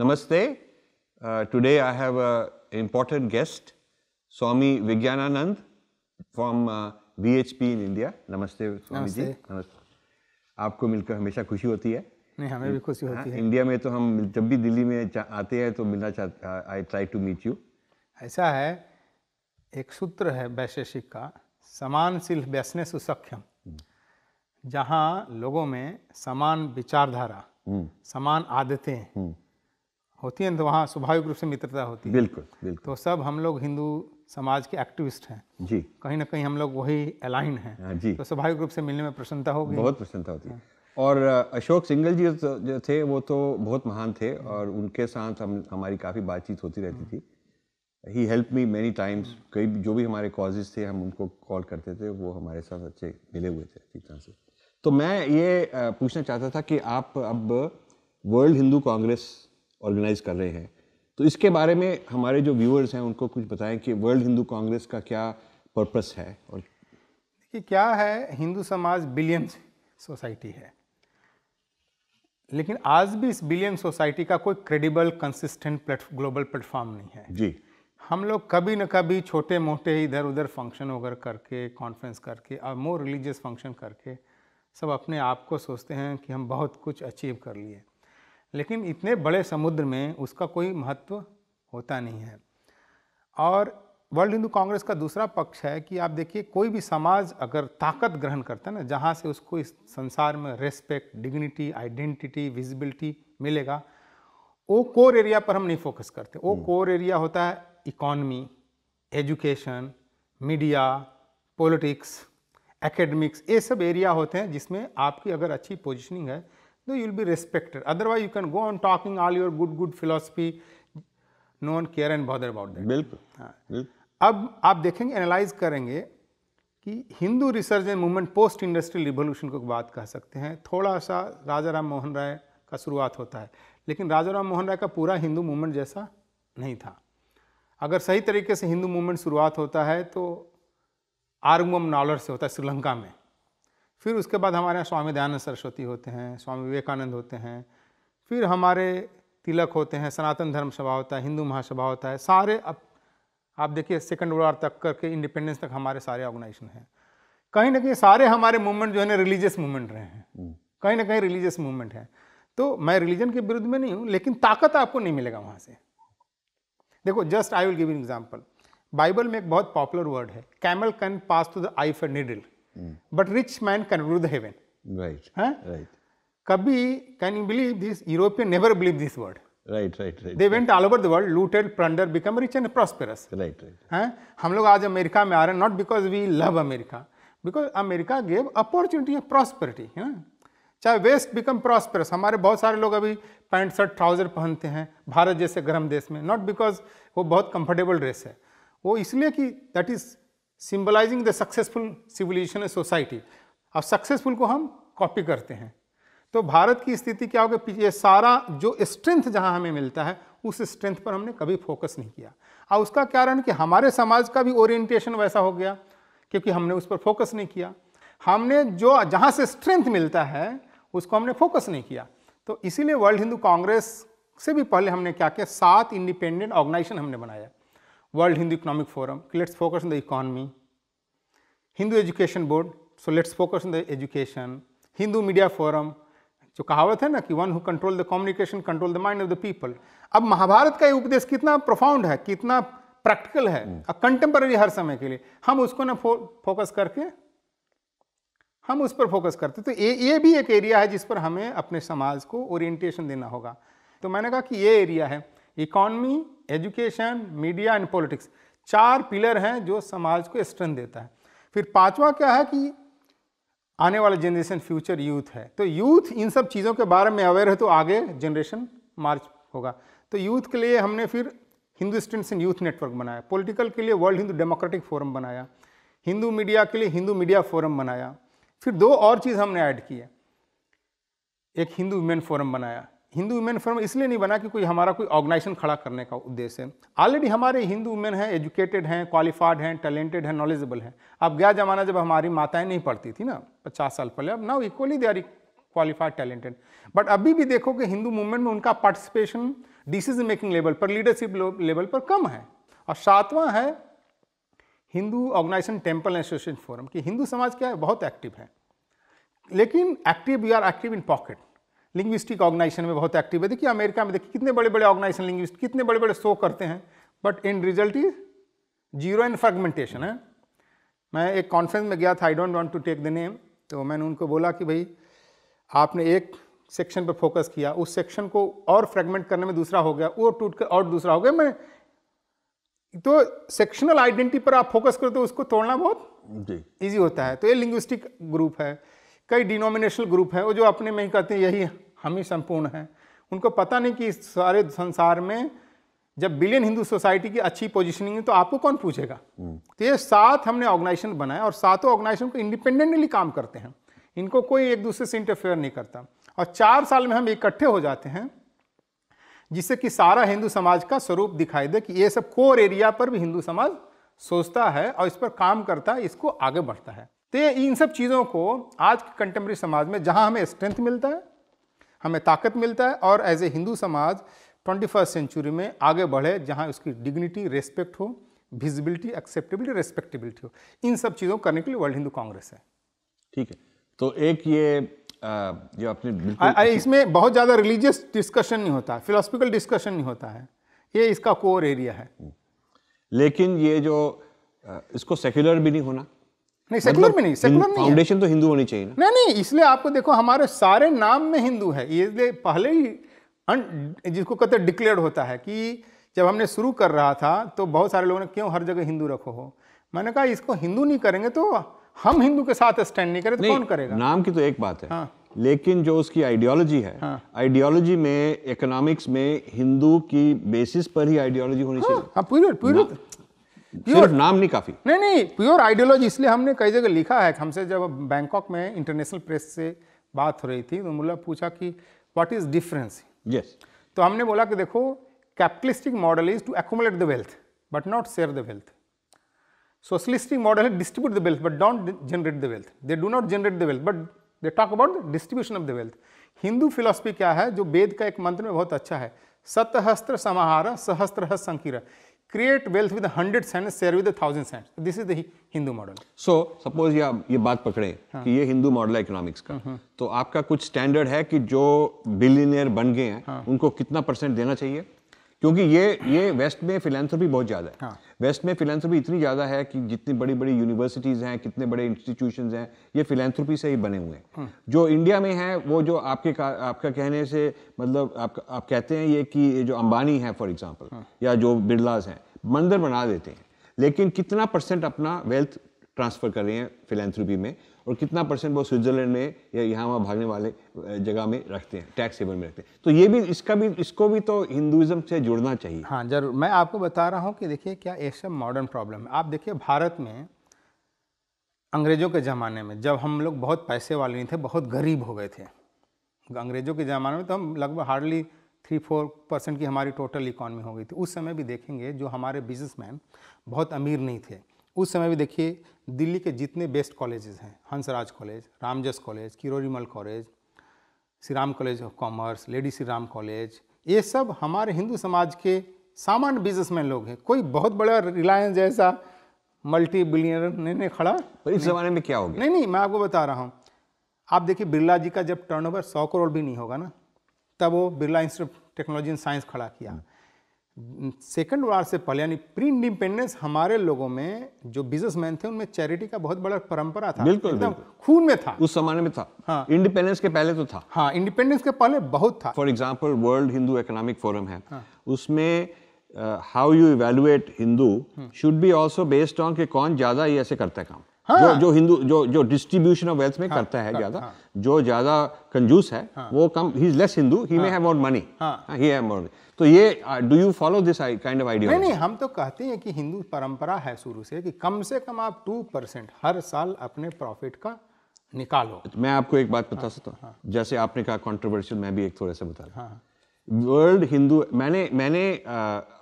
Namaste. Uh, today I have an important guest, Swami Vigyananand from uh, VHP in India. Namaste, Swami Namaste. जी. नमस्ते आपको मिलकर हमेशा खुशी होती है नहीं हमें भी खुशी होती हाँ, है इंडिया में तो हम जब भी दिल्ली में आते हैं तो मिलना चाहते I try to meet you ऐसा है एक सूत्र है वैशेषिक का समान सिल व्यसने सुसख्यम हम्म। जहाँ लोगों में समान विचारधारा हम्म। समान आदतें हम्म। होती है तो वहाँ स्वाभाविक रूप से मित्रता होती है बिल्कुल बिल्कुल तो सब हम लोग हिंदू समाज के एक्टिविस्ट हैं जी कहीं ना कहीं हम लोग वही अलाइन हैं हाँ, जी तो स्वाभाविक रूप से मिलने में प्रसन्नता होगी बहुत प्रसन्नता होती है हाँ। और अशोक सिंगल जी जो थे वो तो बहुत महान थे और उनके साथ हम हमारी काफ़ी बातचीत होती रहती थी ही हेल्प मी मैनी टाइम्स कई जो भी हमारे कॉजेज थे हम उनको कॉल करते थे वो हमारे साथ अच्छे मिले हुए थे ठीक तरह से तो मैं ये पूछना चाहता था कि आप अब वर्ल्ड हिंदू कांग्रेस ऑर्गेनाइज कर रहे हैं तो इसके बारे में हमारे जो व्यूअर्स हैं उनको कुछ बताएं कि वर्ल्ड हिंदू कांग्रेस का क्या पर्पस है और देखिए क्या है हिंदू समाज बिलियन सोसाइटी है लेकिन आज भी इस बिलियन सोसाइटी का कोई credible consistent plate global platform नहीं है जी हम लोग कभी न कभी छोटे मोटे इधर उधर फंक्शन वगैरह करके कॉन्फ्रेंस करके और मोर रिलीजियस फंक्शन करके सब अपने आप को सोचते हैं कि हम बहुत कुछ अचीव कर लिए लेकिन इतने बड़े समुद्र में उसका कोई महत्व होता नहीं है और वर्ल्ड हिंदू कांग्रेस का दूसरा पक्ष है कि आप देखिए कोई भी समाज अगर ताकत ग्रहण करता है ना जहाँ से उसको इस संसार में रेस्पेक्ट डिग्निटी आइडेंटिटी विजिबिलिटी मिलेगा वो कोर एरिया पर हम नहीं फोकस करते वो कोर हम्म। एरिया होता है economy education media politics academics ये सब एरिया होते हैं जिसमें आपकी अगर अच्छी पोजिशनिंग है though you will be respected. Otherwise, you can go on talking all your good good philosophy, no one care and bother about that. बिल्कुल, हाँ. अब आप देखेंगे एनालाइज करेंगे कि Hindu resurgence movement post industrial revolution को बात कह सकते हैं थोड़ा सा राजा राम मोहन राय का शुरुआत होता है लेकिन राजा राम मोहन राय का पूरा हिंदू मूवमेंट जैसा नहीं था अगर सही तरीके से हिंदू मूवमेंट शुरुआत होता है तो आर्गम नॉलर से होता है श्रीलंका में फिर उसके बाद हमारे यहाँ स्वामी दयानंद सरस्वती होते हैं स्वामी विवेकानंद होते हैं फिर हमारे तिलक होते हैं सनातन धर्म सभा होता है हिंदू महासभा होता है सारे अब आप देखिए सेकेंड वर्ल्ड वार तक करके इंडिपेंडेंस तक हमारे सारे ऑर्गेनाइजेशन हैं कहीं ना कहीं सारे हमारे मूवमेंट जो है ना रिलीजियस मूवमेंट रहे हैं हम्म। कहीं ना कहीं रिलीजियस मूवमेंट है तो मैं रिलीजन के विरुद्ध में नहीं हूँ लेकिन ताकत आपको नहीं मिलेगा वहाँ से देखो just I will give an example Bible में एक बहुत पॉपुलर वर्ड है camel can pass to the eye for needle but rich man can rule the heaven right कभी can you believe this European never believe this word right right right they went all over the world looted plunder become rich and prosperous right right हैं हम लोग आज America में आ रहे हैं not because we love America because America gave opportunity of prosperity है चाहे वेस्ट बिकम प्रॉस्पेरस हमारे बहुत सारे लोग अभी पैंट शर्ट ट्राउजर पहनते हैं भारत जैसे गर्म देश में नॉट बिकॉज वो बहुत कंफर्टेबल ड्रेस है वो इसलिए कि that is symbolising the successful civilisation society अब सक्सेसफुल को हम कॉपी करते हैं तो भारत की स्थिति क्या होगी ये सारा जो स्ट्रेंथ जहाँ हमें मिलता है उस स्ट्रेंथ पर हमने कभी फोकस नहीं किया और उसका कारण कि हमारे समाज का भी ओरिएंटेशन वैसा हो गया क्योंकि हमने उस पर फोकस नहीं किया हमने जो जहाँ से स्ट्रेंथ मिलता है उसको हमने फोकस नहीं किया तो इसीलिए वर्ल्ड हिंदू कांग्रेस से भी पहले हमने क्या किया सात इंडिपेंडेंट ऑर्गेनाइजेशन हमने बनाया World Hindu Economic Forum. let's focus on the economy. Hindu Education Board. So let's focus on the education. Hindu Media Forum. जो कहावत है ना कि one who control the communication control the mind of the people अब महाभारत का ये उपदेश कितना प्रोफाउंड है कितना प्रैक्टिकल है हम्म। और कंटेम्पररी हर समय के लिए हम उसको ना फोकस करके हम उस पर फोकस करते तो ये ये भी एक एरिया है जिस पर हमें अपने समाज को ओरिएंटेशन देना होगा तो मैंने कहा कि ये एरिया है economy education media and politics चार पिलर हैं जो समाज को स्ट्रेंथ देता है फिर पांचवा क्या है कि आने वाला जनरेशन फ्यूचर यूथ है तो यूथ इन सब चीज़ों के बारे में अवेयर है तो आगे जनरेशन मार्च होगा तो यूथ के लिए हमने फिर Hindu students and youth network बनाया पॉलिटिकल के लिए वर्ल्ड हिंदू डेमोक्रेटिक फोरम बनाया हिंदू मीडिया के लिए हिंदू मीडिया फोरम बनाया फिर दो और चीज़ हमने ऐड की है एक हिंदू वुमेन फोरम बनाया हिंदू वुमेन फोरम इसलिए नहीं बना कि कोई हमारा कोई ऑर्गेनाइजेशन खड़ा करने का उद्देश्य है ऑलरेडी हमारे हिंदू वुमेन हैं एजुकेटेड हैं क्वालिफाइड हैं टैलेंटेड हैं नॉलेजेबल हैं अब गया जमाना जब हमारी माताएं नहीं पढ़ती थी ना पचास साल पहले अब now equally they are qualified talented but अभी भी देखो कि हिंदू मूवमेंट में उनका पार्टिसिपेशन डिसीजन मेकिंग लेवल पर लीडरशिप लेवल पर कम है और सातवां है Hindu organisation temple association forum कि हिंदू समाज क्या है बहुत एक्टिव है लेकिन active we are active in pocket linguistic organisation में बहुत एक्टिव है देखिए अमेरिका में देखिए कितने बड़े बड़े ऑर्गेनाइजेशन लिंग्विस्ट कितने बड़े बड़े शो करते हैं but in result is zero and fragmentation है मैं एक कॉन्फ्रेंस में गया था I don't want to take the name तो मैंने उनको बोला कि भाई आपने एक सेक्शन पर फोकस किया उस सेक्शन को और फ्रेगमेंट करने में दूसरा हो गया वो टूट कर और दूसरा हो गया मैं तो सेक्शनल आइडेंटिटी पर आप फोकस करते हो उसको तोड़ना बहुत इजी होता है तो ये लिंग्विस्टिक ग्रुप है कई डिनोमिनेशनल ग्रुप हैं वो जो अपने में ही कहते हैं यही हम ही संपूर्ण हैं उनको पता नहीं कि सारे संसार में जब बिलियन हिंदू सोसाइटी की अच्छी पोजीशनिंग है तो आपको कौन पूछेगा हम्म। तो ये सात हमने ऑर्गेनाइजेशन बनाए और सातों ऑर्गेनाइजेशन को इंडिपेंडेंटली काम करते हैं इनको कोई एक दूसरे से इंटरफेयर नहीं करता और चार साल में हम इकट्ठे हो जाते हैं जिससे कि सारा हिंदू समाज का स्वरूप दिखाई दे कि ये सब कोर एरिया पर भी हिंदू समाज सोचता है और इस पर काम करता है इसको आगे बढ़ता है तो इन सब चीज़ों को आज के कंटेम्प्रेरी समाज में जहाँ हमें स्ट्रेंथ मिलता है हमें ताकत मिलता है और एज ए हिंदू समाज ट्वेंटी फर्स्ट सेंचुरी में आगे बढ़े जहाँ उसकी डिग्निटी रेस्पेक्ट हो विजिबिलिटी एक्सेप्टेबिलिटी रेस्पेक्टेबिलिटी हो इन सब चीज़ों को करने के लिए वर्ल्ड हिंदू कांग्रेस है ठीक है तो एक ये जो ये आपने इसमें बहुत ज़्यादा रिलीजियस डिस्कशन नहीं होता फिलोसफिकल डिस्कशन नहीं होता है ये इसका कोर एरिया है लेकिन ये जो इसको सेक्युलर भी नहीं होना नहीं सेकुलर मतलब में नहीं सेकुलर नहीं फाउंडेशन तो हिंदू होनी चाहिए नहीं नहीं इसलिए आपको देखो हमारे सारे नाम में हिंदू है ये पहले ही जिसको कहते हैं डिक्लेयर होता है कि जब हमने शुरू कर रहा था तो बहुत सारे लोगों ने क्यों हर जगह हिंदू रखो हो मैंने कहा इसको हिंदू नहीं करेंगे तो हम हिंदू के साथ स्टैंड नहीं करें तो कौन करेगा नाम की तो एक बात है हाँ। लेकिन जो उसकी आइडियोलॉजी है आइडियोलॉजी हाँ। में इकोनॉमिक्स में हिंदू की बेसिस पर ही आइडियोलॉजी होनी हाँ, चाहिए हाँ, पूरे, पूरे, प्योर नाम नहीं काफी नहीं नहीं प्योर आइडियोलॉजी इसलिए हमने कई जगह लिखा है हमसे जब बैंकॉक में इंटरनेशनल प्रेस से बात हो रही थी तो मुला पूछा कि व्हाट इज डिफरेंस यस तो हमने बोला कि देखो capitalistic model is to accumulate the wealth but not share the wealth socialistic model है distribute the wealth but don't generate the wealth they do not generate the wealth but they talk about distribution of the wealth Hindu philosophy क्या है जो वेद का एक मंत्र में बहुत अच्छा है सतहस्त्र समाहार सहस्त्र संकीर्ण create wealth with hundred cent share with thousand cent this is the hindu model so suppose ये ये बात पकड़े हाँ. कि ये हिंदू मॉडल है इकोनॉमिक्स का हाँ। तो आपका कुछ स्टैंडर्ड है कि जो बिलीनियर बन गए हैं हाँ. उनको कितना परसेंट देना चाहिए क्योंकि ये ये वेस्ट में फिलेंथ्रोपी बहुत ज़्यादा है हाँ। वेस्ट में फिलेंथ्रोपी इतनी ज़्यादा है कि जितनी बड़ी बड़ी यूनिवर्सिटीज़ हैं कितने बड़े इंस्टीट्यूशन हैं ये फिलेंथ्रोपी से ही बने हुए हैं हाँ। जो इंडिया में है वो जो आपके आपका कहने से मतलब आप, आप कहते हैं ये कि ये जो अंबानी है फॉर एग्जाम्पल या जो बिरलाज हैं मंदिर बना देते हैं लेकिन कितना परसेंट अपना वेल्थ ट्रांसफ़र कर रहे हैं फिलेंथ्रोपी में और कितना परसेंट वो स्विट्जरलैंड में या यहाँ वहाँ भागने वाले जगह में रखते हैं टैक्स हेवन में रखते हैं तो ये भी इसका भी इसको भी तो हिंदुज़म से जुड़ना चाहिए हाँ जरूर मैं आपको बता रहा हूँ कि देखिए क्या ऐसे मॉडर्न प्रॉब्लम है आप देखिए भारत में अंग्रेज़ों के ज़माने में जब हम लोग बहुत पैसे वाले नहीं थे बहुत गरीब हो गए थे अंग्रेज़ों के ज़माने में तो हम लगभग हार्डली थ्री फोर परसेंट की हमारी टोटल इकॉनमी हो गई थी उस समय भी देखेंगे जो हमारे बिजनेसमैन बहुत अमीर नहीं थे उस समय भी देखिए दिल्ली के जितने बेस्ट कॉलेजेस हैं Hansraj college Ramjas college Kirorimal college Shri Ram college of commerce lady Shri Ram college ये सब हमारे हिंदू समाज के सामान्य बिजनेसमैन लोग हैं कोई बहुत बड़ा रिलायंस जैसा मल्टी बिलियनर ने, ने खड़ा पर इस जमाने में क्या होगा नहीं नहीं मैं आपको बता रहा हूँ आप देखिए बिरला जी का जब टर्नओवर सौ करोड़ भी नहीं होगा ना तब वो Birla institute technology and science खड़ा किया सेकंड वार से पहले यानी प्री इंडिपेंडेंस हमारे लोगों में जो बिजनेसमैन थे उनमें चैरिटी का बहुत बड़ा परंपरा था बिल्कुल एकदम खून में था उस जमाने में था हाँ इंडिपेंडेंस के पहले तो था हाँ इंडिपेंडेंस के पहले बहुत था for example world Hindu economic forum है हाँ. उसमें how you evaluate Hindu should be also based on के कौन ज्यादा ये ऐसे करता है काम हाँ। जो जो हिंदू जो जो डिस्ट्रीब्यूशन ऑफ वेल्थ में हाँ, करता है ज्यादा हाँ, जो ज्यादा कंजूस है हाँ, वो कम ही is less Hindu he may have more money he have more money तो ये do you follow this kind of idea नहीं हम तो कहते हैं कि हिंदू परंपरा है शुरू से कि कम से कम आप टू परसेंट हर साल अपने प्रॉफिट का निकालो मैं आपको एक बात बता हाँ, सकता हूँ हाँ। जैसे आपने कहा कॉन्ट्रोवर्शियल मैं भी एक थोड़ा सा बता रहा वर्ल्ड हिंदू हाँ, मैंने मैंने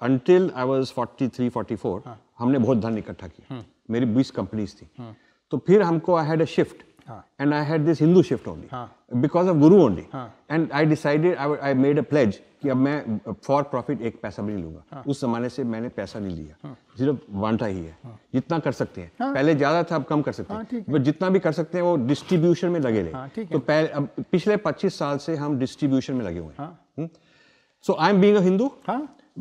until I was forty three forty four हमने बहुत धन इकट्ठा किया हम्म। मेरी बीस कंपनीज थी हाँ. तो फिर हमको I had a shift huh. हाँ। and I had this Hindu shift only huh. हाँ। because of Guru only. Huh. हाँ। and I decided, I, I made a pledge कि अब मैं फॉर प्रॉफिट एक पैसा भी नहीं लूंगा हाँ. उस जमाने से मैंने पैसा नहीं लिया हाँ. वांटा ही है हाँ. जितना कर सकते हैं हाँ. पहले ज्यादा था अब कम कर सकते हैं हाँ, है। जितना भी कर सकते हैं वो डिस्ट्रीब्यूशन में लगे रहे हाँ, तो पहले अब पिछले 25 साल से हम डिस्ट्रीब्यूशन में लगे हुए हैं so I am being Hindu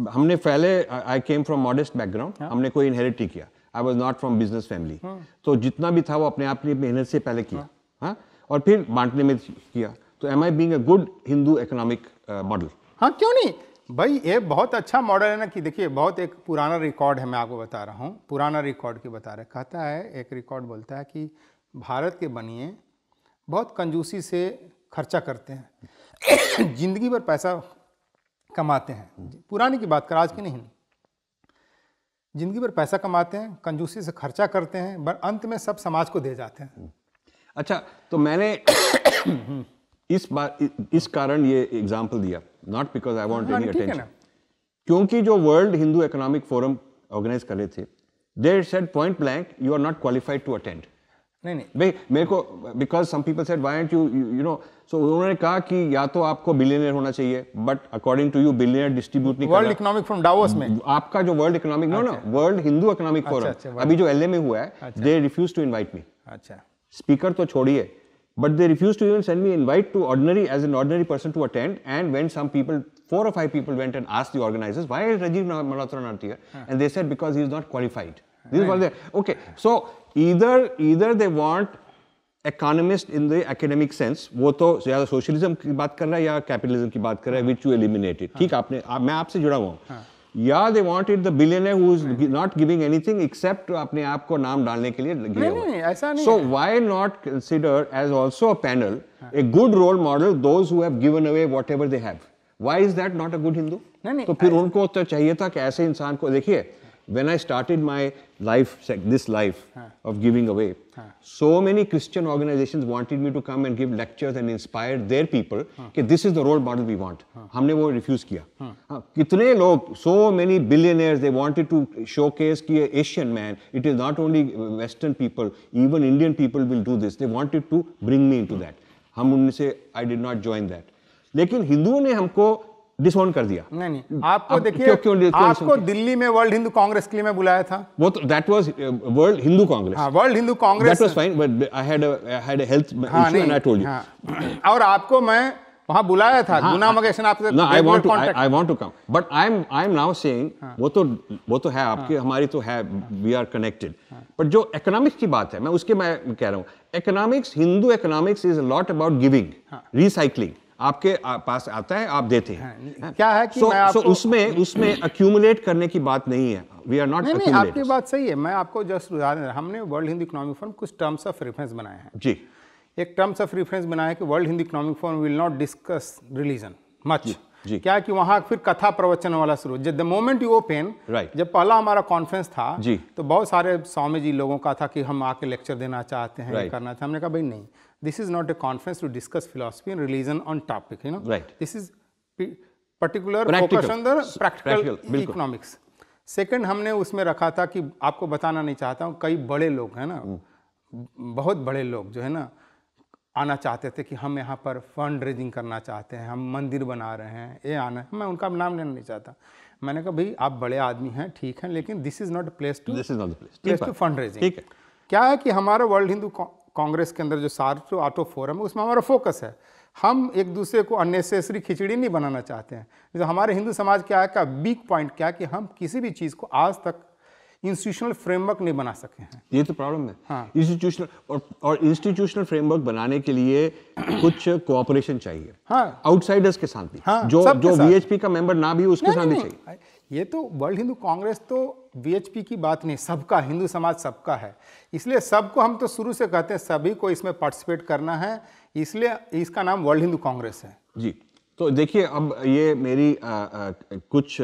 हमने पहले I came from modest background हमने कोई इनहेरिट किया I was not from business family तो जितना भी था वो अपने आप ने मेहनत से पहले किया हाँ।, हाँ और फिर बांटने में किया तो am I being a good Hindu economic model हाँ क्यों नहीं भाई ये बहुत अच्छा मॉडल है ना कि देखिए बहुत एक पुराना रिकॉर्ड है मैं आपको बता रहा हूँ पुराना रिकॉर्ड की बता है कहता है एक रिकॉर्ड बोलता है कि भारत के बनिए बहुत कंजूसी से खर्चा करते हैं ज़िंदगी भर पैसा कमाते हैं हाँ। पुरानी की बात कर आज की नहीं ज़िंदगी भर पैसा कमाते हैं कंजूसी से खर्चा करते हैं पर अंत में सब समाज को दे जाते हैं अच्छा तो मैंने इस बार इस कारण ये एग्जाम्पल दिया not because I want any attention क्योंकि जो world Hindu economic forum organise कर रहे थे there set point blank you are not qualified to attend नहीं नहीं भाई मेरे को because some people said why are you you know so उन्होंने कहा कि या तो आपको बिलियनर होना चाहिए but according to you billionaire distribute नहीं वर्ल्ड इकोनॉमिक फ्रॉम डावोस में आपका जो world economic no no world Hindu economic forum अभी जो एलए में हुआ है they refuse to invite me अच्छा स्पीकर तो छोड़िए but they refused to even send me invite to ordinary as an ordinary person to attend and when some people four or five people went and asked the organizers why is rajiv malhotra not here huh. and they said because he is not qualified These right. were there. Okay, so either either they want economist in the academic sense, वो तो या तो socialism की बात कर रहा है या capitalism की बात कर रहा है, which you eliminated. हाँ। ठीक आपने आ, मैं आपसे जुड़ा हुआ हूँ. हाँ। या they want it the billionaire who is not giving anything except अपने आप को नाम डालने के लिए नहीं नहीं ऐसा नहीं so why not consider as also a panel a good role model those who have given away whatever they have why is that not a good Hindu तो फिर उनको तो चाहिए था कि ऐसे इंसान को देखिए when I started my life, this life huh. of giving away, huh. so many Christian organizations wanted me to come and give lectures and inspire their people huh. this is the role model we want. Huh. refused. वो refuse Huh. so many billionaires, they wanted to showcase कि Asian man, it is not only Western people, even Indian people will do this. They wanted to bring me into that. हम उनसे I did not join that. लेकिन हिंदुओं ने हमको dismount कर दिया नहीं नहीं आपको देखिए क्यों, क्यों, क्यों आपको दिल्ली में वर्ल्ड हिंदू कांग्रेस के लिए मैं बुलाया था वो तो that was world Hindu congress हां world Hindu congress that was fine but I had I had a health issue and I told you और आपको मैं वहां बुलाया था हाँ, गुना हाँ। मगेशन आपसे no I want to I want to come but I am I am now saying वो तो वो तो है आपके हाँ। हमारी तो है वी आर कनेक्टेड बट जो इकोनॉमिक्स की बात है मैं उसके मैं कह रहा हूं economics Hindu economics is a lot about giving recycling आपके पास आता है आप देते हैं हाँ, क्या है कि so, मैं आपको... so उसमें उसमें अक्यूमुलेट करने की बात नहीं है वी आर नॉट नहीं, आपकी बात सही है मैं आपको जस्ट बता उदाहरण हमने वर्ल्ड हिंदी इकोनॉमिक फोरम कुछ टर्म्स ऑफ रेफरेंस बनाए हैं जी एक टर्म्स ऑफ रेफरेंस बनाया है कि world Hindi economic forum will not discuss religion much जी. क्या कि वहां फिर कथा प्रवचन वाला शुरू जब the moment you open right जब पहला हमारा कॉन्फ्रेंस था जी. तो बहुत सारे स्वामी जी लोगों का था कि हम आके लेक्चर देना चाहते हैं right. करना था हमने कहा भाई नहीं This is not a conference to discuss philosophy and religion on topic, you know. Right. This is particular practical. focus on the practical, practical economics. Second हमने उसमें रखा था कि आपको बताना नहीं चाहता हूँ कई बड़े लोग हैं ना hmm. बहुत बड़े लोग जो है ना आना चाहते थे कि हम यहाँ पर फंड रेजिंग करना चाहते हैं हम मंदिर बना रहे हैं ये आना है मैं उनका नाम लेना नहीं चाहता मैंने कहा भाई आप बड़े आदमी हैं ठीक हैं लेकिन this is not place to this is not place to fund raising क्या है कि हमारा वर्ल्ड हिंदू कांग्रेस के अंदर जो सार्टो आटो फोरम है उसमें हमारा फोकस है हम एक दूसरे को अननेसेसरी खिचड़ी नहीं बनाना चाहते हैं जो हमारे हिंदू समाज क्या है का वीक पॉइंट क्या है कि हम किसी भी चीज़ को आज तक इंस्टीट्यूशनल फ्रेमवर्क नहीं बना सके हैं ये तो प्रॉब्लम है हाँ इंस्टीट्यूशनल और और इंस्टीट्यूशनल फ्रेमवर्क बनाने के लिए कुछ कोऑपरेशन चाहिए हाँ आउटसाइडर्स के साथ भी हाँ, जो जो वीएचपी का मेंबर ना भी उसके साथ भी चाहिए ये तो वर्ल्ड हिंदू कांग्रेस तो वीएचपी की बात नहीं सबका हिंदू समाज सबका है इसलिए सबको हम तो शुरू से कहते हैं सभी को इसमें पार्टिसिपेट करना है इसलिए इसका नाम वर्ल्ड हिंदू कांग्रेस है जी तो देखिए अब ये मेरी आ, आ, कुछ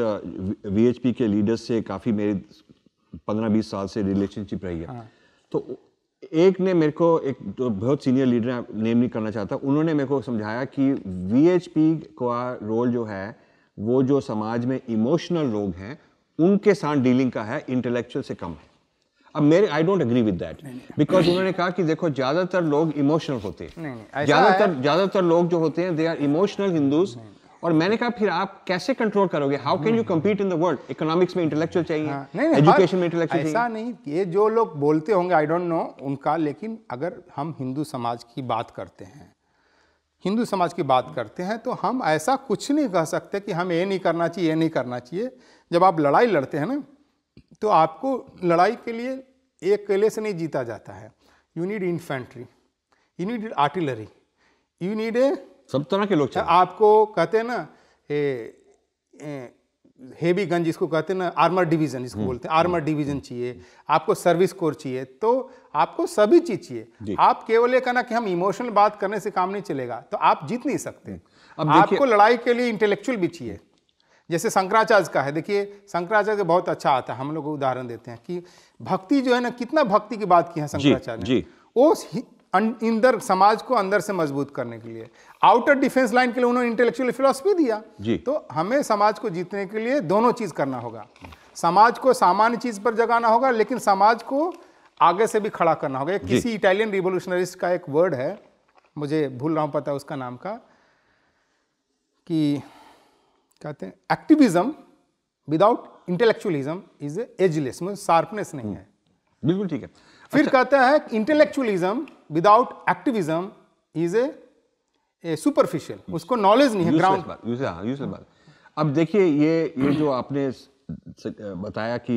वीएचपी के लीडर्स से काफ़ी मेरी पंद्रह बीस साल से रिलेशनशिप रही है हाँ। तो एक ने मेरे को एक तो बहुत सीनियर लीडर है नेम नहीं करना चाहता उन्होंने मेरे को समझाया कि वी का रोल जो है वो जो समाज में इमोशनल लोग हैं उनके साथ डीलिंग का है इंटेलेक्चुअल से कम है अब मेरे I don't agree with that because उन्होंने कहा कि देखो ज्यादातर लोग इमोशनल होते हैं ज्यादातर ज्यादातर लोग जो होते हैं दे आर इमोशनल हिंदूज और मैंने कहा फिर आप कैसे कंट्रोल करोगे how can you compete in the world economics में इंटेलेक्चुअल चाहिए हाँ, नहीं, नहीं, एजुकेशन हाँ, में इंटेलेक्चुअल ऐसा नहीं ये जो लोग बोलते होंगे आई डोंट नो उनका लेकिन अगर हम हिंदू समाज की बात करते हैं हिंदू समाज की बात करते हैं तो हम ऐसा कुछ नहीं कह सकते कि हम ये नहीं करना चाहिए ये नहीं करना चाहिए जब आप लड़ाई लड़ते हैं ना तो आपको लड़ाई के लिए एक अकेले से नहीं जीता जाता है you need infantry you need artillery you need a सब तरह के लोग चाहिए अच्छा, आपको कहते हैं ना ए, ए, हेवी गन जिसको कहते हैं ना आर्मर डिवीजन जिसको हम्म, बोलते हैं आर्मर हम्म, डिवीजन हम्म। चाहिए आपको सर्विस कोर चाहिए तो आपको सभी चीज चाहिए आप केवल ये कहना कि हम इमोशनल बात करने से काम नहीं चलेगा तो आप जीत नहीं सकते अब आपको लड़ाई के लिए इंटेलेक्चुअल भी चाहिए जैसे शंकराचार्य का है देखिए शंकराचार्य बहुत अच्छा आता है हम लोग उदाहरण देते हैं कि भक्ति जो है ना कितना भक्ति की बात की है शंकराचार्य ने वो अंदर समाज को अंदर से मजबूत करने के लिए आउटर डिफेंस लाइन के लिए उन्होंने इंटेलेक्चुअल फिलोसफी दिया जी तो हमें समाज को जीतने के लिए दोनों चीज़ करना होगा समाज को सामान्य चीज़ पर जगाना होगा लेकिन समाज को आगे से भी खड़ा करना होगा किसी इटालियन रिवोल्यूशनरिस्ट का एक वर्ड है मुझे भूल रहा हूँ पता उसका नाम का कि कहते हैं activism without intellectualism is edgeless मतलब शार्पनेस नहीं हम्म। है बिल्कुल ठीक है फिर अच्छा। कहता है intellectualism without activism is a superficial उसको नॉलेज नहीं है ग्राउंड हाँ, बात अब देखिए ये ये जो आपने बताया कि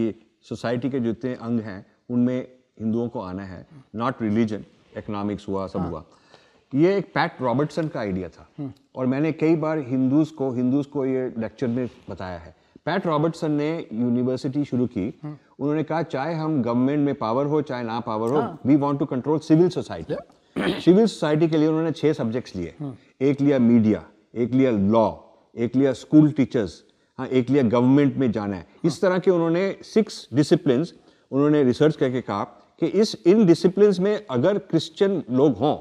सोसाइटी के जितने अंग हैं उनमें हिंदुओं को आना है नॉट रिलीजन इकोनॉमिक्स हुआ सब हाँ। हुआ ये एक पैट रॉबर्टसन का आइडिया था हम्म। और मैंने कई बार हिंदूज को हिंदूज को ये लेक्चर में बताया है पैट रॉबर्टसन ने यूनिवर्सिटी शुरू की हाँ। उन्होंने कहा चाहे हम गवर्नमेंट में पावर हो चाहे ना पावर हो we want to control civil society civil society के लिए उन्होंने छह सब्जेक्ट्स लिए एक लिया मीडिया एक लिया लॉ एक लिया स्कूल टीचर्स हाँ एक लिया गवर्नमेंट हाँ, में जाना है हाँ। इस तरह के उन्होंने सिक्स डिसिप्लिन उन्होंने रिसर्च करके कहा कि इस इन डिसिप्लिन में अगर क्रिश्चियन लोग हों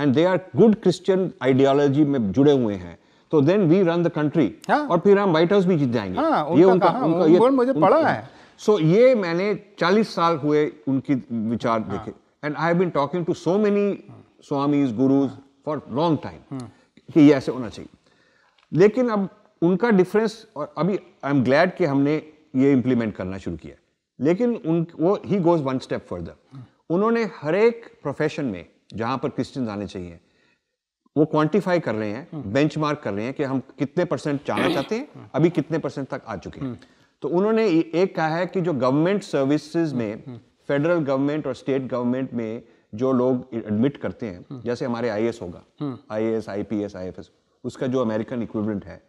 and they are good Christian ideology में जुड़े हुए हैं तो then we run the country और फिर हम व्हाइट हाउस भी जीत जाएंगे हाँ, ये उनका, उनका हाँ, ये, मुझे पढ़ा है सो ये मैंने 40 साल हुए उनकी विचार हाँ। देखे and I have been talking to so many swamis gurus for long time कि ये ऐसे होना चाहिए लेकिन अब उनका डिफरेंस और अभी आई एम ग्लैड कि हमने ये इम्प्लीमेंट करना शुरू किया लेकिन उन वो ही गोज वन स्टेप फर्दर उन्होंने हर एक प्रोफेशन में जहाँ पर क्रिश्चियन आने चाहिए वो क्वांटिफाई कर रहे हैं बेंचमार्क हम्म। कर रहे हैं कि हम कितने परसेंट जाना हम्म। चाहते हैं अभी कितने परसेंट तक आ चुके हैं हम्म। तो उन्होंने एक कहा है कि जो गवर्नमेंट सर्विसेज में फेडरल गवर्नमेंट और स्टेट गवर्नमेंट में जो लोग एडमिट करते हैं जैसे हमारे आई होगा I S I P S I F S उसका जो अमेरिकन इक्विपमेंट है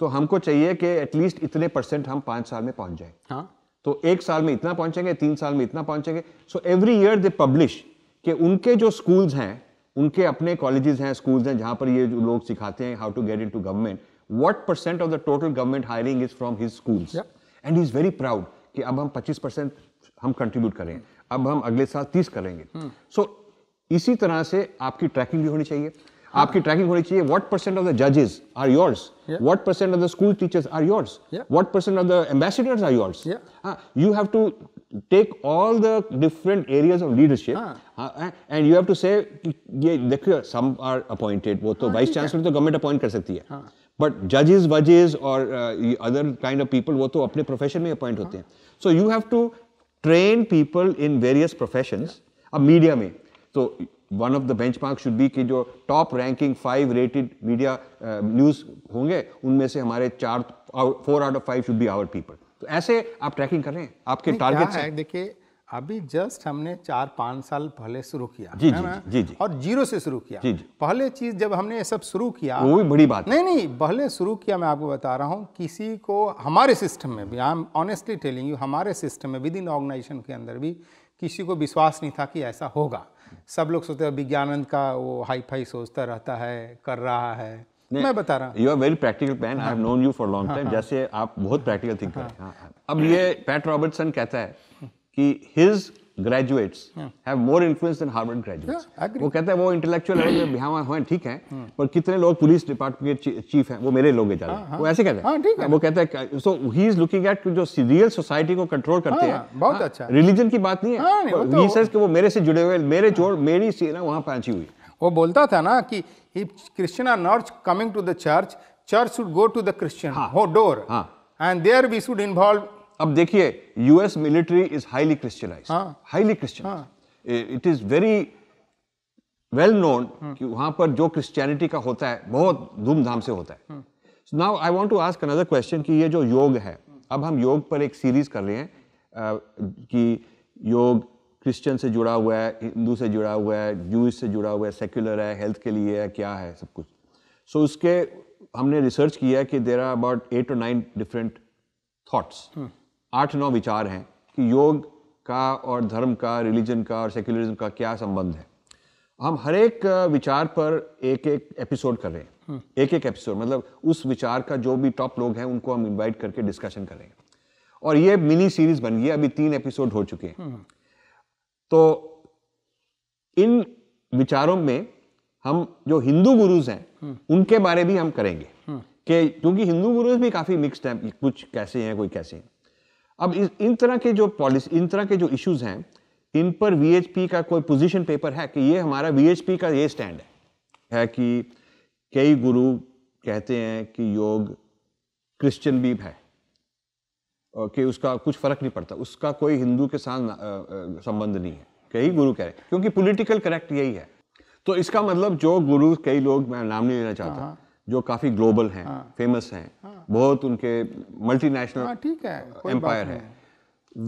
तो हमको चाहिए कि एटलीस्ट इतने परसेंट हम पांच साल में पहुंच जाए हाँ। तो एक साल में इतना पहुंचेंगे तीन साल में इतना पहुंचेंगे so every year they publish कि उनके जो स्कूल्स हैं उनके अपने कॉलेजेस हैं स्कूल्स हैं जहां पर ये जो लोग सिखाते हैं how to get in to government what percent of the total government hiring is from his schools and is very proud कि अब हम 25 परसेंट हम कंट्रीब्यूट करें अब हम अगले साल 30 करेंगे सो hmm. so, इसी तरह से आपकी ट्रैकिंग भी होनी चाहिए आपकी ट्रैकिंग होनी चाहिए व्हाट परसेंट ऑफ द जजेस are yours what percent of the school teachers are yours what percent of the ambassadors are yours you have to take all the different areas of leadership हाँ. and you have to say ये देखिए some are appointed वो तो vice chancellor तो government appoint कर सकती है हाँ. but judges judges or uh, other kind of people वो तो अपने profession में appoint होते हैं so you have to train people in various professions अब media में तो one of the benchmark should be कि जो top ranking five rated media news होंगे उनमें से हमारे चार four out of five should be our people तो ऐसे आप ट्रैकिंग कर रहे हैं आपके टारगेट है देखिए अभी जस्ट हमने चार पांच साल पहले शुरू किया जी, है ना? जी, जी, और जीरो से शुरू किया जी, जी. पहले चीज जब हमने ये सब शुरू किया वो भी बड़ी बात नहीं नहीं पहले शुरू किया मैं आपको बता रहा हूँ किसी को हमारे सिस्टम में भी I am honestly telling you हमारे सिस्टम में विद इन ऑर्गेनाइजेशन के अंदर भी किसी को विश्वास नहीं था कि ऐसा होगा सब लोग सोचते विज्ञानंद का वो हाई फाई सोचता रहता है कर रहा है मैं बता रहा you are very practical I known you for long time जैसे आप बहुत प्रैक्टिकल हैं हाँ। हाँ, हाँ। अब ये पैट रॉबर्टसन कहता है कि his graduates have more influence than Harvard graduates वो कहता है वो इंटेलेक्चुअल लेवल में ठीक है पर कितने लोग पुलिस डिपार्टमेंट के चीफ हैं वो मेरे लोग ज्यादा वो ऐसे कहते हैं वो कहता है so he is looking at जो रियल सोसाइटी को कंट्रोल करते हैं बहुत अच्छा रिलीजन की बात नहीं है तो वो मेरे से जुड़े हुए मेरे जोड़ मेरी सेना वहां वहाँ पहुंची हुई वो बोलता था ना कि if Christian are not coming to the church church should go to the Christian हो door and there we should involve अब देखिए US military is highly Christianize highly Christian it is very well known कि वहां पर जो Christianity का होता है बहुत धूमधाम से होता है now I want to ask another question कि ये जो योग है अब हम योग पर एक सीरीज कर रहे हैं uh, कि योग क्रिश्चियन से जुड़ा हुआ है हिंदू से जुड़ा हुआ है जूस से जुड़ा हुआ है सेक्युलर है हेल्थ के लिए है क्या है सब कुछ सो so, उसके हमने रिसर्च किया है कि there are about eight to nine different thoughts आठ नौ विचार हैं कि योग का और धर्म का रिलीजन का और सेक्युलरिज्म का क्या संबंध है हम हर एक विचार पर एक एक एपिसोड कर रहे हैं hmm. एक एक एपिसोड मतलब उस विचार का जो भी टॉप लोग हैं उनको हम इनवाइट करके डिस्कशन करेंगे और ये मिनी सीरीज बन गई अभी तीन एपिसोड हो चुके हैं hmm. तो इन विचारों में हम जो हिंदू गुरुज हैं हम्म। उनके बारे भी हम करेंगे हम्म। कि क्योंकि हिंदू गुरुज भी काफ़ी मिक्स्ड हैं कुछ कैसे हैं कोई कैसे हैं अब इस इन तरह के जो पॉलिसी इन तरह के जो इश्यूज़ हैं इन पर वीएचपी का कोई पोजीशन पेपर है कि ये हमारा वीएचपी का ये स्टैंड है है कि कई गुरु कहते हैं कि योग क्रिश्चियन भी है कि उसका कुछ फर्क नहीं पड़ता उसका कोई हिंदू के साथ संबंध नहीं है कई गुरु कह रहे हैं क्योंकि पॉलिटिकल करेक्ट यही है तो इसका मतलब जो गुरु कई लोग मैं नाम नहीं लेना चाहता हाँ, हाँ। जो काफी ग्लोबल हैं फेमस हाँ। हैं बहुत उनके मल्टीनेशनल एम्पायर है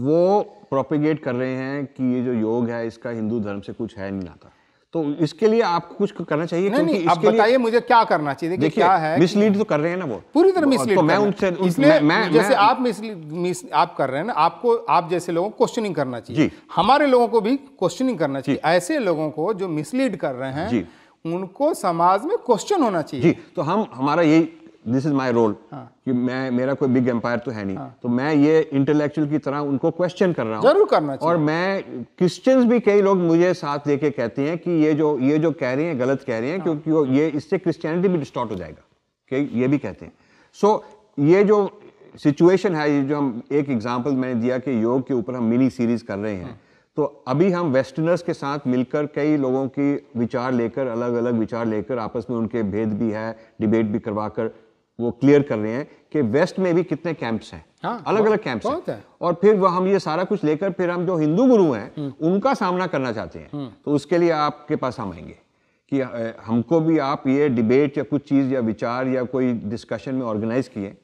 वो प्रोपिगेट कर रहे हैं कि ये जो योग है इसका हिंदू धर्म से कुछ है नहीं आता तो इसके लिए आपको कुछ करना चाहिए नहीं, नहीं आप बताइए मुझे क्या करना चाहिए देखिए क्या है मिसलीड तो कर रहे हैं ना वो पूरी तरह मिसलीड तो मैं उनसे इसलिए मैं, मैं, जैसे मैं, आप मिसलीड मिस, आप कर रहे हैं ना आपको आप जैसे लोगों को क्वेश्चनिंग करना चाहिए हमारे लोगों को भी क्वेश्चनिंग करना चाहिए ऐसे लोगों को जो मिसलीड कर रहे हैं उनको समाज में क्वेश्चन होना चाहिए तो हम हमारा यही दिस इज माई रोल कि मैं मेरा कोई बिग एम्पायर तो है नहीं हाँ. तो मैं ये इंटेलेक्चुअल की तरह उनको क्वेश्चन कर रहा हूँ जरूर करना चाहिए। और मैं क्रिश्चियंस भी कई लोग मुझे साथ लेके कहते हैं कि ये जो ये जो कह रहे हैं गलत कह रहे हैं हाँ. क्योंकि ये इससे क्रिश्चियनिटी भी डिस्टॉर्ट हो जाएगा कई ये भी कहते हैं सो so, ये जो सिचुएशन है ये जो हम एक एग्जाम्पल मैंने दिया कि योग के ऊपर हम मिनी सीरीज कर रहे हैं हाँ। तो अभी हम वेस्टर्नर्स के साथ मिलकर कई लोगों की विचार लेकर अलग अलग विचार लेकर आपस में उनके भेद भी है डिबेट भी करवा कर वो क्लियर कर रहे हैं कि वेस्ट में भी कितने कैंप्स हैं हाँ, अलग अलग कैंप्स हैं है। और फिर वह हम ये सारा कुछ लेकर फिर हम जो हिंदू गुरु हैं हम्म। उनका सामना करना चाहते हैं हम्म। तो उसके लिए आपके पास हम आएंगे कि हमको भी आप ये डिबेट या कुछ चीज़ या विचार या कोई डिस्कशन में ऑर्गेनाइज किए